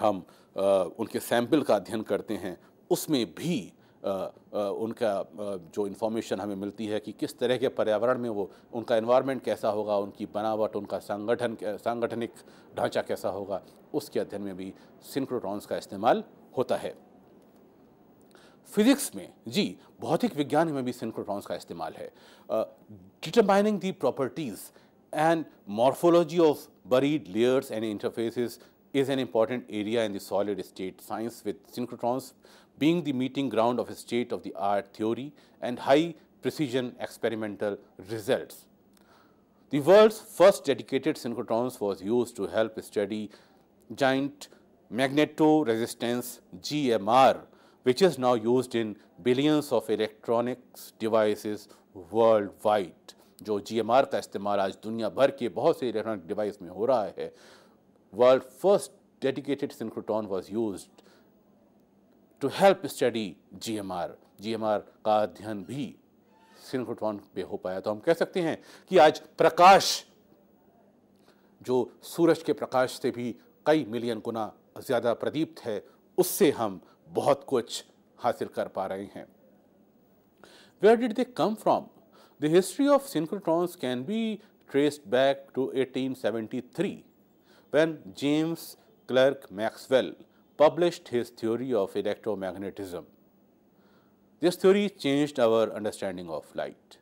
हम आ, उनके सैंपल का अध्ययन करते हैं उसमें भी उनका जो इन्फॉर्मेशन हमें मिलती है कि किस तरह के पर्यावरण में वो उनका इन्वायरमेंट कैसा होगा उनकी बनावट उनका संगठन सांगठनिक ढांचा कैसा होगा उसके अध्ययन में भी सिंक्रोट्रॉन्स का इस्तेमाल होता है फिजिक्स में जी भौतिक विज्ञान में भी सिंक्रोट्रॉन्स का इस्तेमाल है determining the properties and morphology of buried layers and interfaces is an important area in the solid state science with synchrotrons being the meeting ground of state-of-the-art theory and high-precision experimental results. The world's first dedicated synchrotrons was used to help study giant magnetoresistance GMR, which is now used in billions of electronics devices worldwide. जो GMR का इस्तेमाल आज दुनिया भर के बहुत से electronic device में हो रहा है World first dedicated synchrotron was used to help study GMR GMR का अध्ययन भी सिंक्रोट्रॉन पे हो पाया तो हम कह सकते हैं कि आज प्रकाश जो सूरज के प्रकाश से भी कई मिलियन गुना ज़्यादा प्रदीप्त है उससे हम बहुत कुछ हासिल कर पा रहे हैं where did they come from the history of synchrotrons can be traced back to 1873 when James Clerk Maxwell published his theory of electromagnetism. This theory changed our understanding of light.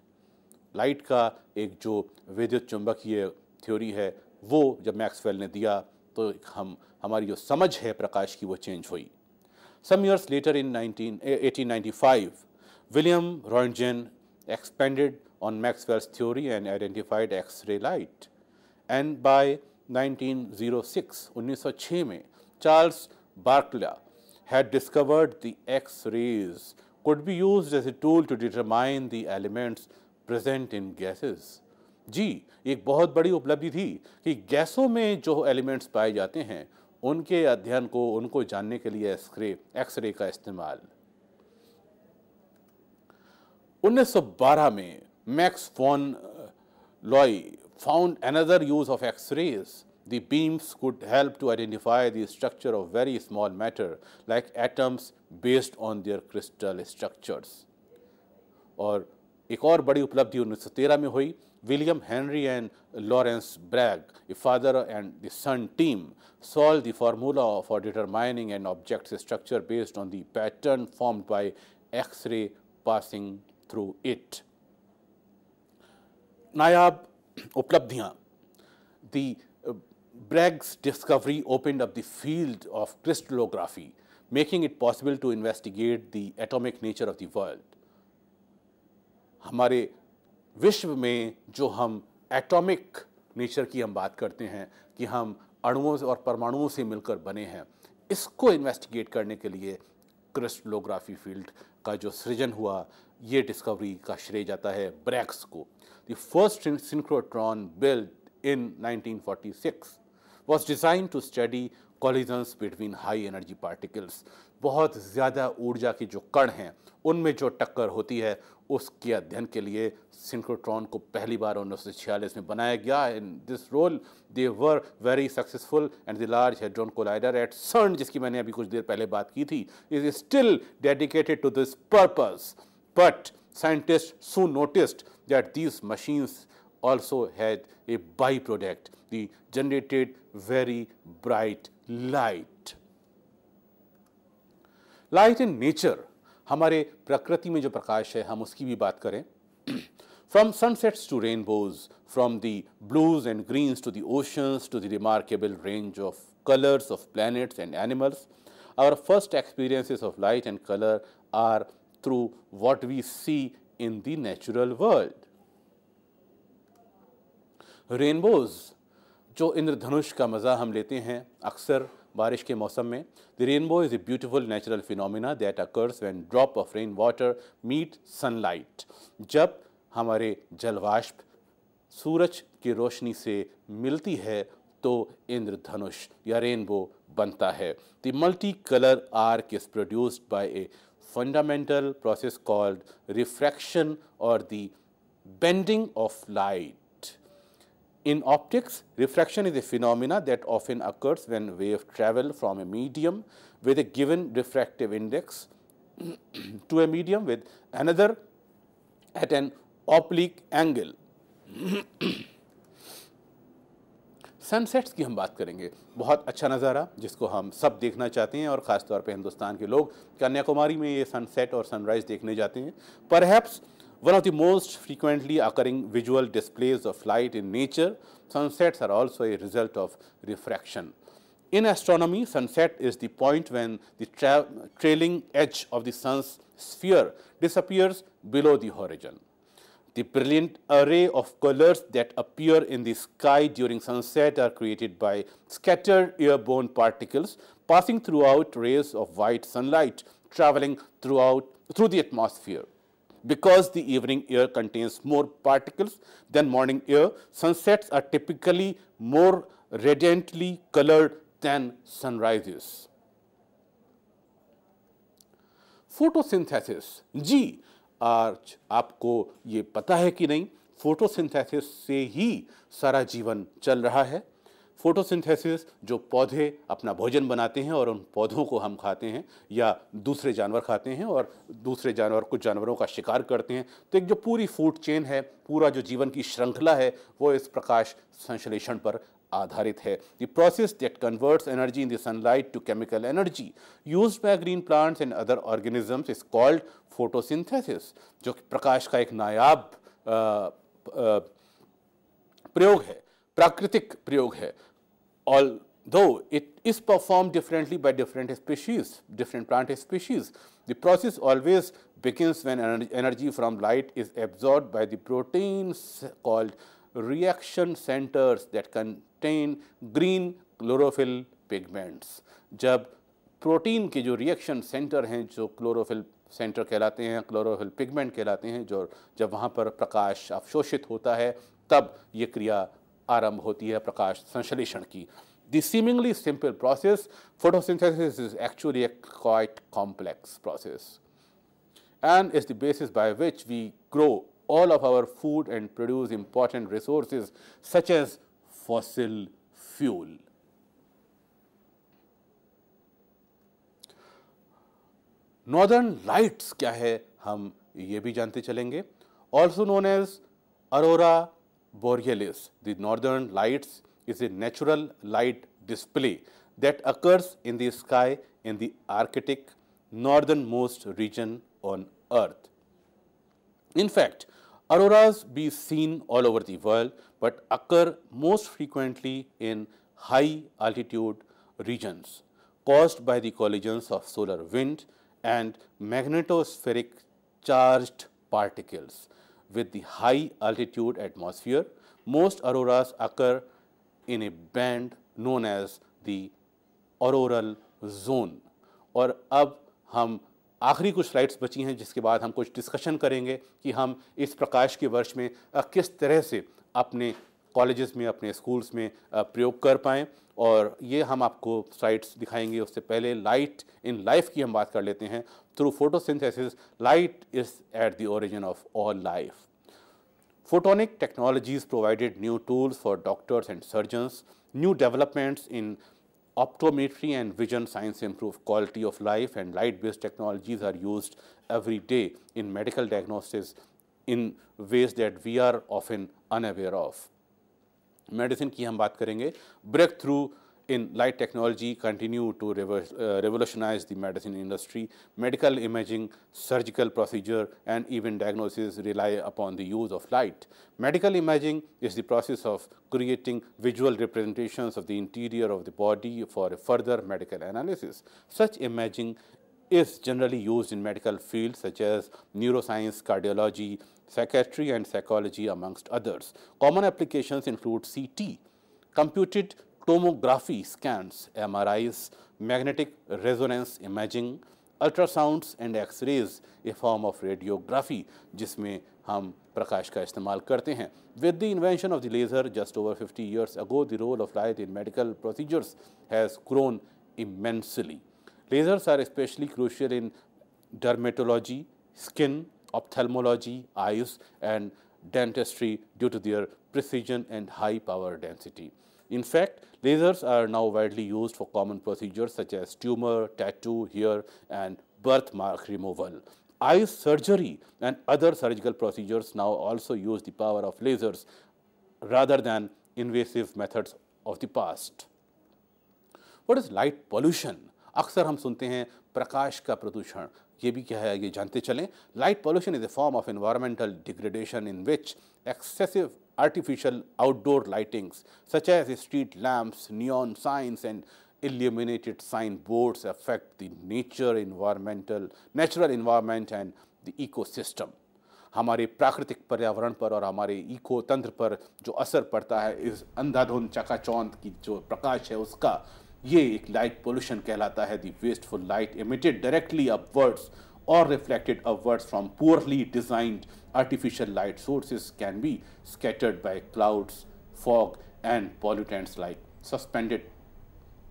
Light का एक जो विद्युत चुंबकीय theory है वो जब Maxwell ने दिया तो हम हमारी जो समझ है प्रकाश की वो चेंज हुई some years later in 19, 1895 William Roentgen expanded on Maxwell's theory and identified X-ray light. And by 1906, 1906 में Charles Barclay had discovered the X-rays could be used as a tool to determine the elements present in gases. जी एक बहुत बड़ी उपलब्धि थी कि गैसों में जो एलिमेंट्स पाए जाते हैं उनके अध्ययन को उनको जानने के लिए एक्सरे एक्सरे का इस्तेमाल 1912 में Max von Laue found another use of X-rays The beams could help to identify the structure of very small matter like atoms based on their crystal structures. Or, एक और बड़ी उपलब्धि 1913 में हुई William Henry and Lawrence Bragg the father and the son team solved the formula for determining an object's structure based on the pattern formed by X-ray passing through it. नायाब उपलब्धियां the Bragg's discovery opened up the field of crystallography, making it possible to investigate the atomic nature of the world. हमारे विश्व में जो हम atomic nature की हम बात करते हैं कि हम अणुओं और परमाणुओं से मिलकर बने हैं इसको इन्वेस्टिगेट करने के लिए क्रिस्टलोग्राफी फील्ड का जो सृजन हुआ ये डिस्कवरी का श्रेय जाता है ब्रैक्स को the first synchrotron built in 1946 was designed to study collisions between high energy particles. बहुत ज़्यादा ऊर्जा की जो कण हैं उनमें जो टक्कर होती है उसके अध्ययन के लिए सिंक्रोट्रॉन को पहली बार उन्नीस में बनाया गया in this role they were very successful and the large hadron collider at CERN जिसकी मैंने अभी कुछ देर पहले बात की थी is still dedicated to this purpose but scientist soon noticed that these machines also had a byproduct. the generated very bright light. Light in nature, हमारे प्रकृति में जो प्रकाश है हम उसकी भी बात करें From sunsets to rainbows, from the blues and greens to the oceans to the remarkable range of colors of planets and animals, our first experiences of light and color are through what we see in the natural world. रेनबोज़ जो इंद्रधनुष का मज़ा हम लेते हैं अक्सर बारिश के मौसम में the rainbow is a beautiful natural phenomena that occurs when drop of rain water meet sunlight जब हमारे जलवाष्प सूरज की रोशनी से मिलती है तो इंद्रधनुष या रेनबो बनता है the multi colour arc is produced by a fundamental process called refraction और the bending of light In optics, refraction is a phenomena that often occurs when wave travel from a medium with a given refractive index to a medium with another at an oblique angle. Sunsets की हम बात करेंगे बहुत अच्छा नज़ारा जिसको हम सब देखना चाहते हैं और ख़ासतौर पर हिंदुस्तान के लोग कन्याकुमारी में ये सनसेट और सनराइज़ देखने जाते हैं perhaps One of the most frequently occurring visual displays of light in nature, sunsets are also a result of refraction. In astronomy, sunset is the point when the tra trailing edge of the sun's sphere disappears below the horizon. The brilliant array of colors that appear in the sky during sunset are created by scattered airborne particles passing throughout rays of white sunlight traveling throughout through the atmosphere. because the evening air contains more particles than morning air, sunsets are typically more radiantly colored than sunrises. Photosynthesis जी आज आपको ये पता है कि नहीं photosynthesis से ही सारा जीवन चल रहा है फोटोसिंथेसिस जो पौधे अपना भोजन बनाते हैं और उन पौधों को हम खाते हैं या दूसरे जानवर खाते हैं और दूसरे जानवर कुछ जानवरों का शिकार करते हैं तो एक जो पूरी फूड चेन है पूरा जो जीवन की श्रृंखला है वो इस प्रकाश संश्लेषण पर आधारित है the process that converts energy in the sunlight to chemical energy use by green plants and other organisms is called photosynthesis जो प्रकाश का एक नायाब प्रयोग है प्राकृतिक प्रयोग है Although it is performed differently by different species, different plant species, the process always begins when energy from light is absorbed by the proteins called reaction centers that contain green chlorophyll pigments. jab protein ke jo reaction center hain jo chlorophyll centre कहलाते हैं chlorophyll pigment कहलाते हैं जो जब वहाँ पर प्रकाश अवशोषित होता है तब ये क्रिया आरंभ होती है प्रकाश संश्लेषण की the seemingly simple process photosynthesis is actually quite complex process and is the basis by which we grow all of our food and produce important resources such as fossil fuel northern lights क्या है हम ये भी जानते चलेंगे also known as aurora Borealis, the northern lights, is a natural light display that occurs in the sky in the Arctic northernmost region on earth. In fact, auroras be seen all over the world, but occur most frequently in high altitude regions caused by the collisions of solar wind and magnetospheric charged particles with the high altitude atmosphere, most auroras occur in a band known as the auroral zone. और अब हम आखिरी कुछ slides बची हैं जिसके बाद हम कुछ डिस्कशन करेंगे कि हम इस प्रकाश के वर्ष में किस तरह से अपने कॉलेजेस में अपने स्कूल्स में प्रयोग कर पाएँ और ये हम आपको स्लाइड्स दिखाएंगे उससे पहले लाइट इन लाइफ की हम बात कर लेते हैं through photosynthesis light is at the origin of all life photonic technologies provided new tools for doctors and surgeons new developments in optometry and vision science improve quality of life and light based technologies are use every day in medical diagnosis in ways that we are of in unaware of Medicine. की हम बात करेंगे breakthrough in light technology continue to uh, revolutionize the medicine industry. Medical imaging, surgical procedure and even diagnosis rely upon the use of light. Medical imaging is the process of creating visual representations of the interior of the body for further medical analysis. Such imaging is generally used in medical fields such as neuroscience, cardiology, psychiatry and psychology amongst others. Common applications include CT, computed tomography scans, MRIs, magnetic resonance imaging, ultrasounds, and X-rays, a form of radiography, हम प्रकाश का इस्तेमाल करते हैं with the invention of the laser 50 years ago, the role of light in medical procedures has grown immensely. Lasers are especially crucial in dermatology, skin, ophthalmology, eyes and dentistry due to their precision and high power density. In fact, lasers are now widely used for common procedures such as tumor, tattoo, hair and birthmark removal. Eye surgery and other surgical procedures now also use the power of lasers rather than invasive methods of the past. What is light pollution? अक्सर हम सुनते हैं प्रकाश का प्रदूषण ये भी क्या है ये जानते चलें light pollution is a form of environmental degradation in which excessive artificial outdoor lightings such as street lamps neon signs and illuminated sign boards affect the nature environmental natural environment and the ecosystem हमारे प्राकृतिक पर्यावरण पर और हमारे eco तंत्र पर जो असर पड़ता है इस अंधाधुंध चकाचौंध की जो प्रकाश है उसका ये light pollution पोल्यूशन कहलाता है the wasteful light emitted directly or reflected upwards from poorly designed artificial light sources can be scattered by clouds, fog and pollutants like suspended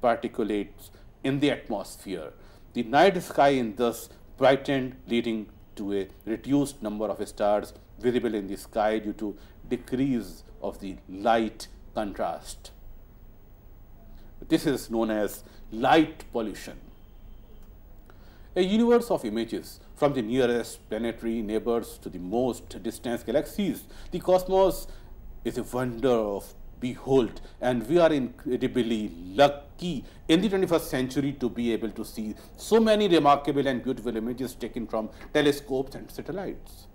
particulates in the atmosphere. The night sky is thus brightened leading to a reduced number of stars visible in the sky due to decrease of the light contrast. This is known as light pollution. A universe of images from the nearest planetary neighbors to the most distant galaxies, the cosmos is a wonder of behold and we are incredibly lucky in the 21st century to be able to see so many remarkable and beautiful images taken from telescopes and satellites.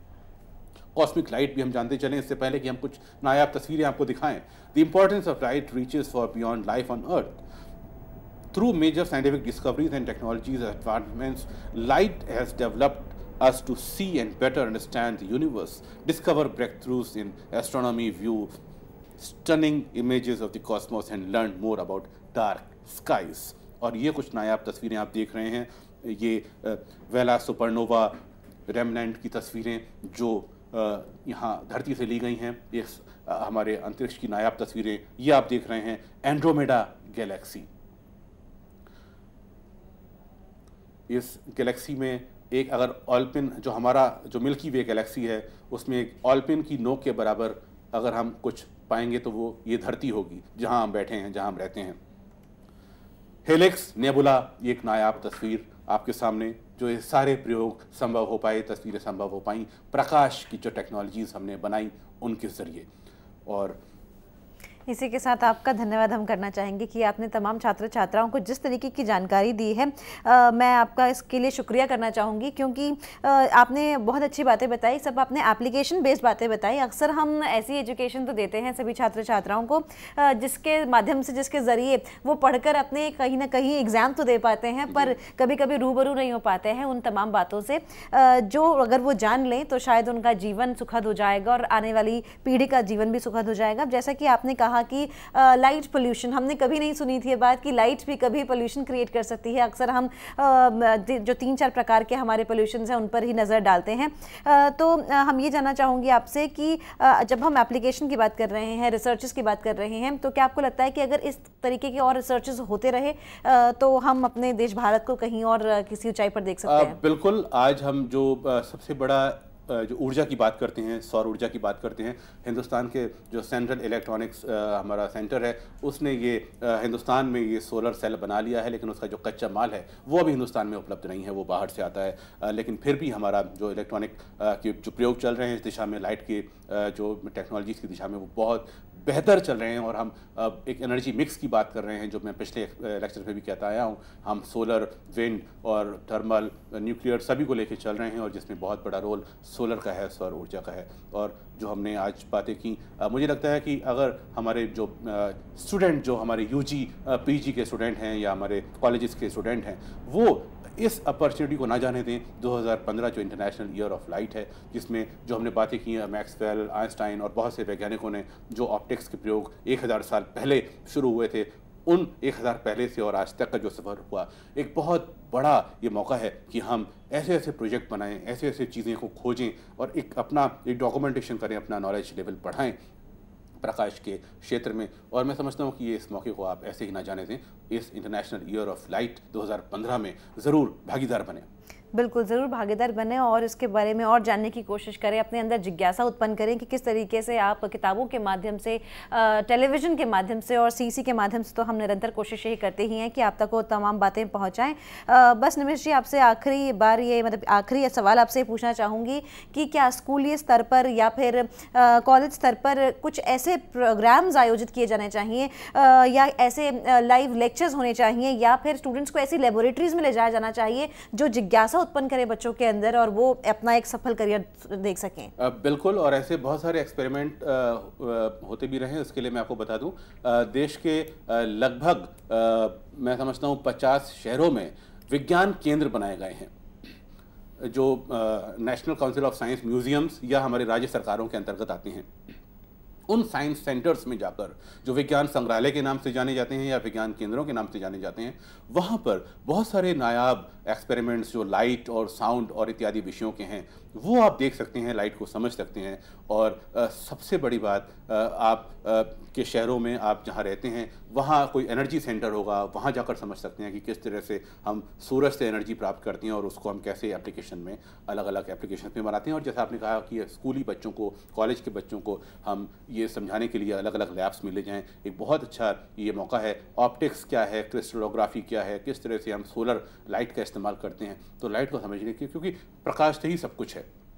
Cosmic light भी हम जानते चले इससे पहले कि हम कुछ नायाब तस्वीरें आपको दिखाएं the importance of light reaches far beyond life on Earth through major scientific discoveries and technologies advancements light has developed us to see and better understand the universe discover breakthroughs in astronomy view stunning image of the cosmos and learn more about dark skies और ये कुछ नायाब तस्वीरें आप देख रहे हैं ये वेला सुपरनोवा रेमनेंट की तस्वीरें जो यहाँ धरती से ली गई हैं ये हमारे अंतरिक्ष की नायाब तस्वीरें ये आप देख रहे हैं एंड्रोमेडा गैलेक्सी इस गैलेक्सी में एक अगर ऑलपिन जो हमारा जो मिल्की वे गैलेक्सी है उसमें एक ऑलपिन की नोक के बराबर अगर हम कुछ पाएंगे तो वो ये धरती होगी जहाँ हम बैठे हैं जहाँ हम रहते हैं हेलिक्स नेबुला ये एक नायाब तस्वीर आपके सामने जो ये सारे प्रयोग संभव हो पाए तस्वीरें संभव हो पाई प्रकाश की जो टेक्नोलॉजीज़ हमने बनाई उनके ज़रिए और इसी के साथ आपका धन्यवाद हम करना चाहेंगे कि आपने तमाम छात्र छात्राओं को जिस तरीके की जानकारी दी है आ, मैं आपका इसके लिए शुक्रिया करना चाहूँगी क्योंकि आ, आपने बहुत अच्छी बातें बताई सब आपने एप्लीकेशन बेस्ड बातें बताई अक्सर हम ऐसी एजुकेशन तो देते हैं सभी छात्र छात्राओं को आ, जिसके माध्यम से जिसके ज़रिए वो पढ़कर अपने कहीं ना कहीं एग्ज़ाम तो दे पाते हैं पर कभी कभी रूबरू नहीं हो पाते हैं उन तमाम बातों से जो अगर वो जान लें तो शायद उनका जीवन सुखद हो जाएगा और आने वाली पीढ़ी का जीवन भी सुखद हो जाएगा जैसा कि आपने कहा कहा कि आ, लाइट पोल्यूशन हमने कभी नहीं सुनी थी ये बात कि लाइट भी कभी पोल्यूशन क्रिएट कर सकती है अक्सर हम आ, जो तीन चार प्रकार के हमारे पोल्यूशन हैं उन पर ही नज़र डालते हैं आ, तो आ, हम ये जानना चाहूँगी आपसे कि आ, जब हम एप्लीकेशन की बात कर रहे हैं रिसर्चेस की बात कर रहे हैं तो क्या आपको लगता है कि अगर इस तरीके के और रिसर्चेस होते रहे तो हम अपने देश भारत को कहीं और किसी ऊंचाई पर देख सकते हैं बिल्कुल आज हम जो सबसे बड़ा जो ऊर्जा की बात करते हैं सौर ऊर्जा की बात करते हैं हिंदुस्तान के जो सेंट्रल इलेक्ट्रॉनिक्स हमारा सेंटर है उसने ये हिंदुस्तान में ये सोलर सेल बना लिया है लेकिन उसका जो कच्चा माल है वो अभी हिंदुस्तान में उपलब्ध नहीं है वो बाहर से आता है लेकिन फिर भी हमारा जो इलेक्ट्रॉनिक के जो प्रयोग चल रहे हैं इस दिशा में लाइट के जो टेक्नोलॉजीज़ की दिशा में वो बहुत बेहतर चल रहे हैं और हम एक एनर्जी मिक्स की बात कर रहे हैं जो मैं पिछले लेक्चर में भी कहता आया हूँ हम सोलर विंड और थर्मल न्यूक्लियर सभी को लेकर चल रहे हैं और जिसमें बहुत बड़ा रोल सोलर का है सौर ऊर्जा का है और जो हमने आज बातें की मुझे लगता है कि अगर हमारे जो स्टूडेंट जो हमारे यू जी पी जी के स्टूडेंट हैं या हमारे कॉलेज के स्टूडेंट हैं वो इस अपॉर्चुनिटी को ना जाने दें 2015 जो इंटरनेशनल ईयर ऑफ लाइट है जिसमें जो हमने बातें की हैं मैक्सवेल आइंस्टाइन और बहुत से वैज्ञानिकों ने जो ऑप्टिक्स के प्रयोग 1000 साल पहले शुरू हुए थे उन 1000 पहले से और आज तक का जो सफ़र हुआ एक बहुत बड़ा ये मौका है कि हम ऐसे ऐसे प्रोजेक्ट बनाएं ऐसे ऐसे चीज़ें को खोजें और एक अपना एक डॉक्यूमेंटेशन करें अपना नॉलेज लेवल बढ़ाएं प्रकाश के क्षेत्र में और मैं समझता हूँ कि ये इस मौके को आप ऐसे ही ना जाने दें इस इंटरनेशनल ईयर ऑफ लाइट 2015 में ज़रूर भागीदार बने बिल्कुल ज़रूर भागीदार बने और इसके बारे में और जानने की कोशिश करें अपने अंदर जिज्ञासा उत्पन्न करें कि किस तरीके से आप किताबों के माध्यम से टेलीविज़न के माध्यम से और सीसी के माध्यम से तो हम निरंतर कोशिश यही करते ही हैं कि आप तक वो तमाम बातें पहुँचाएँ बस निमेश जी आपसे आखिरी बार ये मतलब आखिरी सवाल आपसे पूछना चाहूँगी कि क्या स्कूली स्तर पर या फिर कॉलेज स्तर पर कुछ ऐसे प्रोग्राम्स आयोजित किए जाने चाहिए या ऐसे लाइव लेक्चर्स होने चाहिए या फिर स्टूडेंट्स को ऐसी लेबोरेटरीज में ले जाया जाना चाहिए जो जिज्ञासा उत्पन्न करें बच्चों के अंदर और वो अपना एक सफल करियर देख सकें बिल्कुल और ऐसे बहुत सारे एक्सपेरिमेंट होते भी रहे उसके लिए मैं आपको बता दूं देश के लगभग मैं समझता हूँ पचास शहरों में विज्ञान केंद्र बनाए गए हैं जो National Council of Science Museums या हमारे राज्य सरकारों के अंतर्गत आते हैं उन साइंस सेंटर्स में जाकर जो विज्ञान संग्रहालय के नाम से जाने जाते हैं या विज्ञान केंद्रों के नाम से जाने जाते हैं वहाँ पर बहुत सारे नायाब एक्सपेरिमेंट्स जो लाइट और साउंड और इत्यादि विषयों के हैं वो आप देख सकते हैं लाइट को समझ सकते हैं और सबसे बड़ी बात आप के शहरों में आप जहाँ रहते हैं वहाँ कोई एनर्जी सेंटर होगा वहाँ जाकर समझ सकते हैं कि किस तरह से हम सूरज से एनर्जी प्राप्त करते हैं और उसको हम कैसे एप्लीकेशन में अलग अलग एप्लीकेशन में बनाते हैं और जैसा आपने कहा कि स्कूली बच्चों को कॉलेज के बच्चों को हम ये समझाने के लिए अलग अलग लैब्स मिले जाएँ एक बहुत अच्छा ये मौका है ऑप्टिक्स क्या है क्रिस्टलोग्राफी क्या है किस तरह से हम सोलर लाइट का इस्तेमाल करते हैं तो लाइट को समझने के क्योंकि प्रकाश से ही सब कुछ है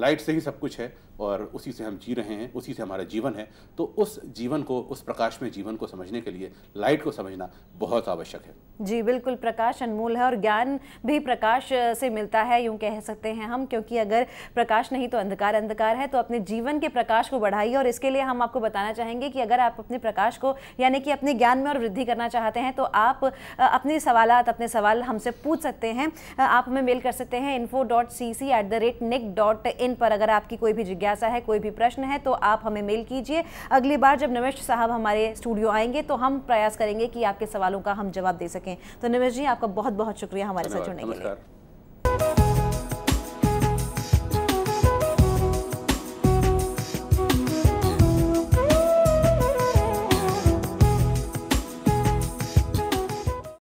लाइट से ही सब कुछ है और उसी से हम जी रहे हैं उसी से हमारा जीवन है तो उस जीवन को उस प्रकाश में जीवन को समझने के लिए लाइट को समझना बहुत आवश्यक है जी बिल्कुल प्रकाश अनमोल है और ज्ञान भी प्रकाश से मिलता है यूं कह सकते हैं हम क्योंकि अगर प्रकाश नहीं तो अंधकार अंधकार है तो अपने जीवन के प्रकाश को बढ़ाइए और इसके लिए हम आपको बताना चाहेंगे कि अगर आप अपने प्रकाश को यानी कि अपने ज्ञान में और वृद्धि करना चाहते हैं तो आप अपने सवाल अपने सवाल हमसे पूछ सकते हैं आप हमें मेल कर सकते हैं info dot C C at the rate nic dot in इन पर अगर आपकी कोई भी जिज्ञासा है कोई भी प्रश्न है तो आप हमें मेल कीजिए अगली बार जब निमेश साहब हमारे स्टूडियो आएंगे तो हम प्रयास करेंगे कि आपके सवालों का हम जवाब दे सकें तो निमेश जी आपका बहुत बहुत शुक्रिया हमारे साथ जुड़ने के लिए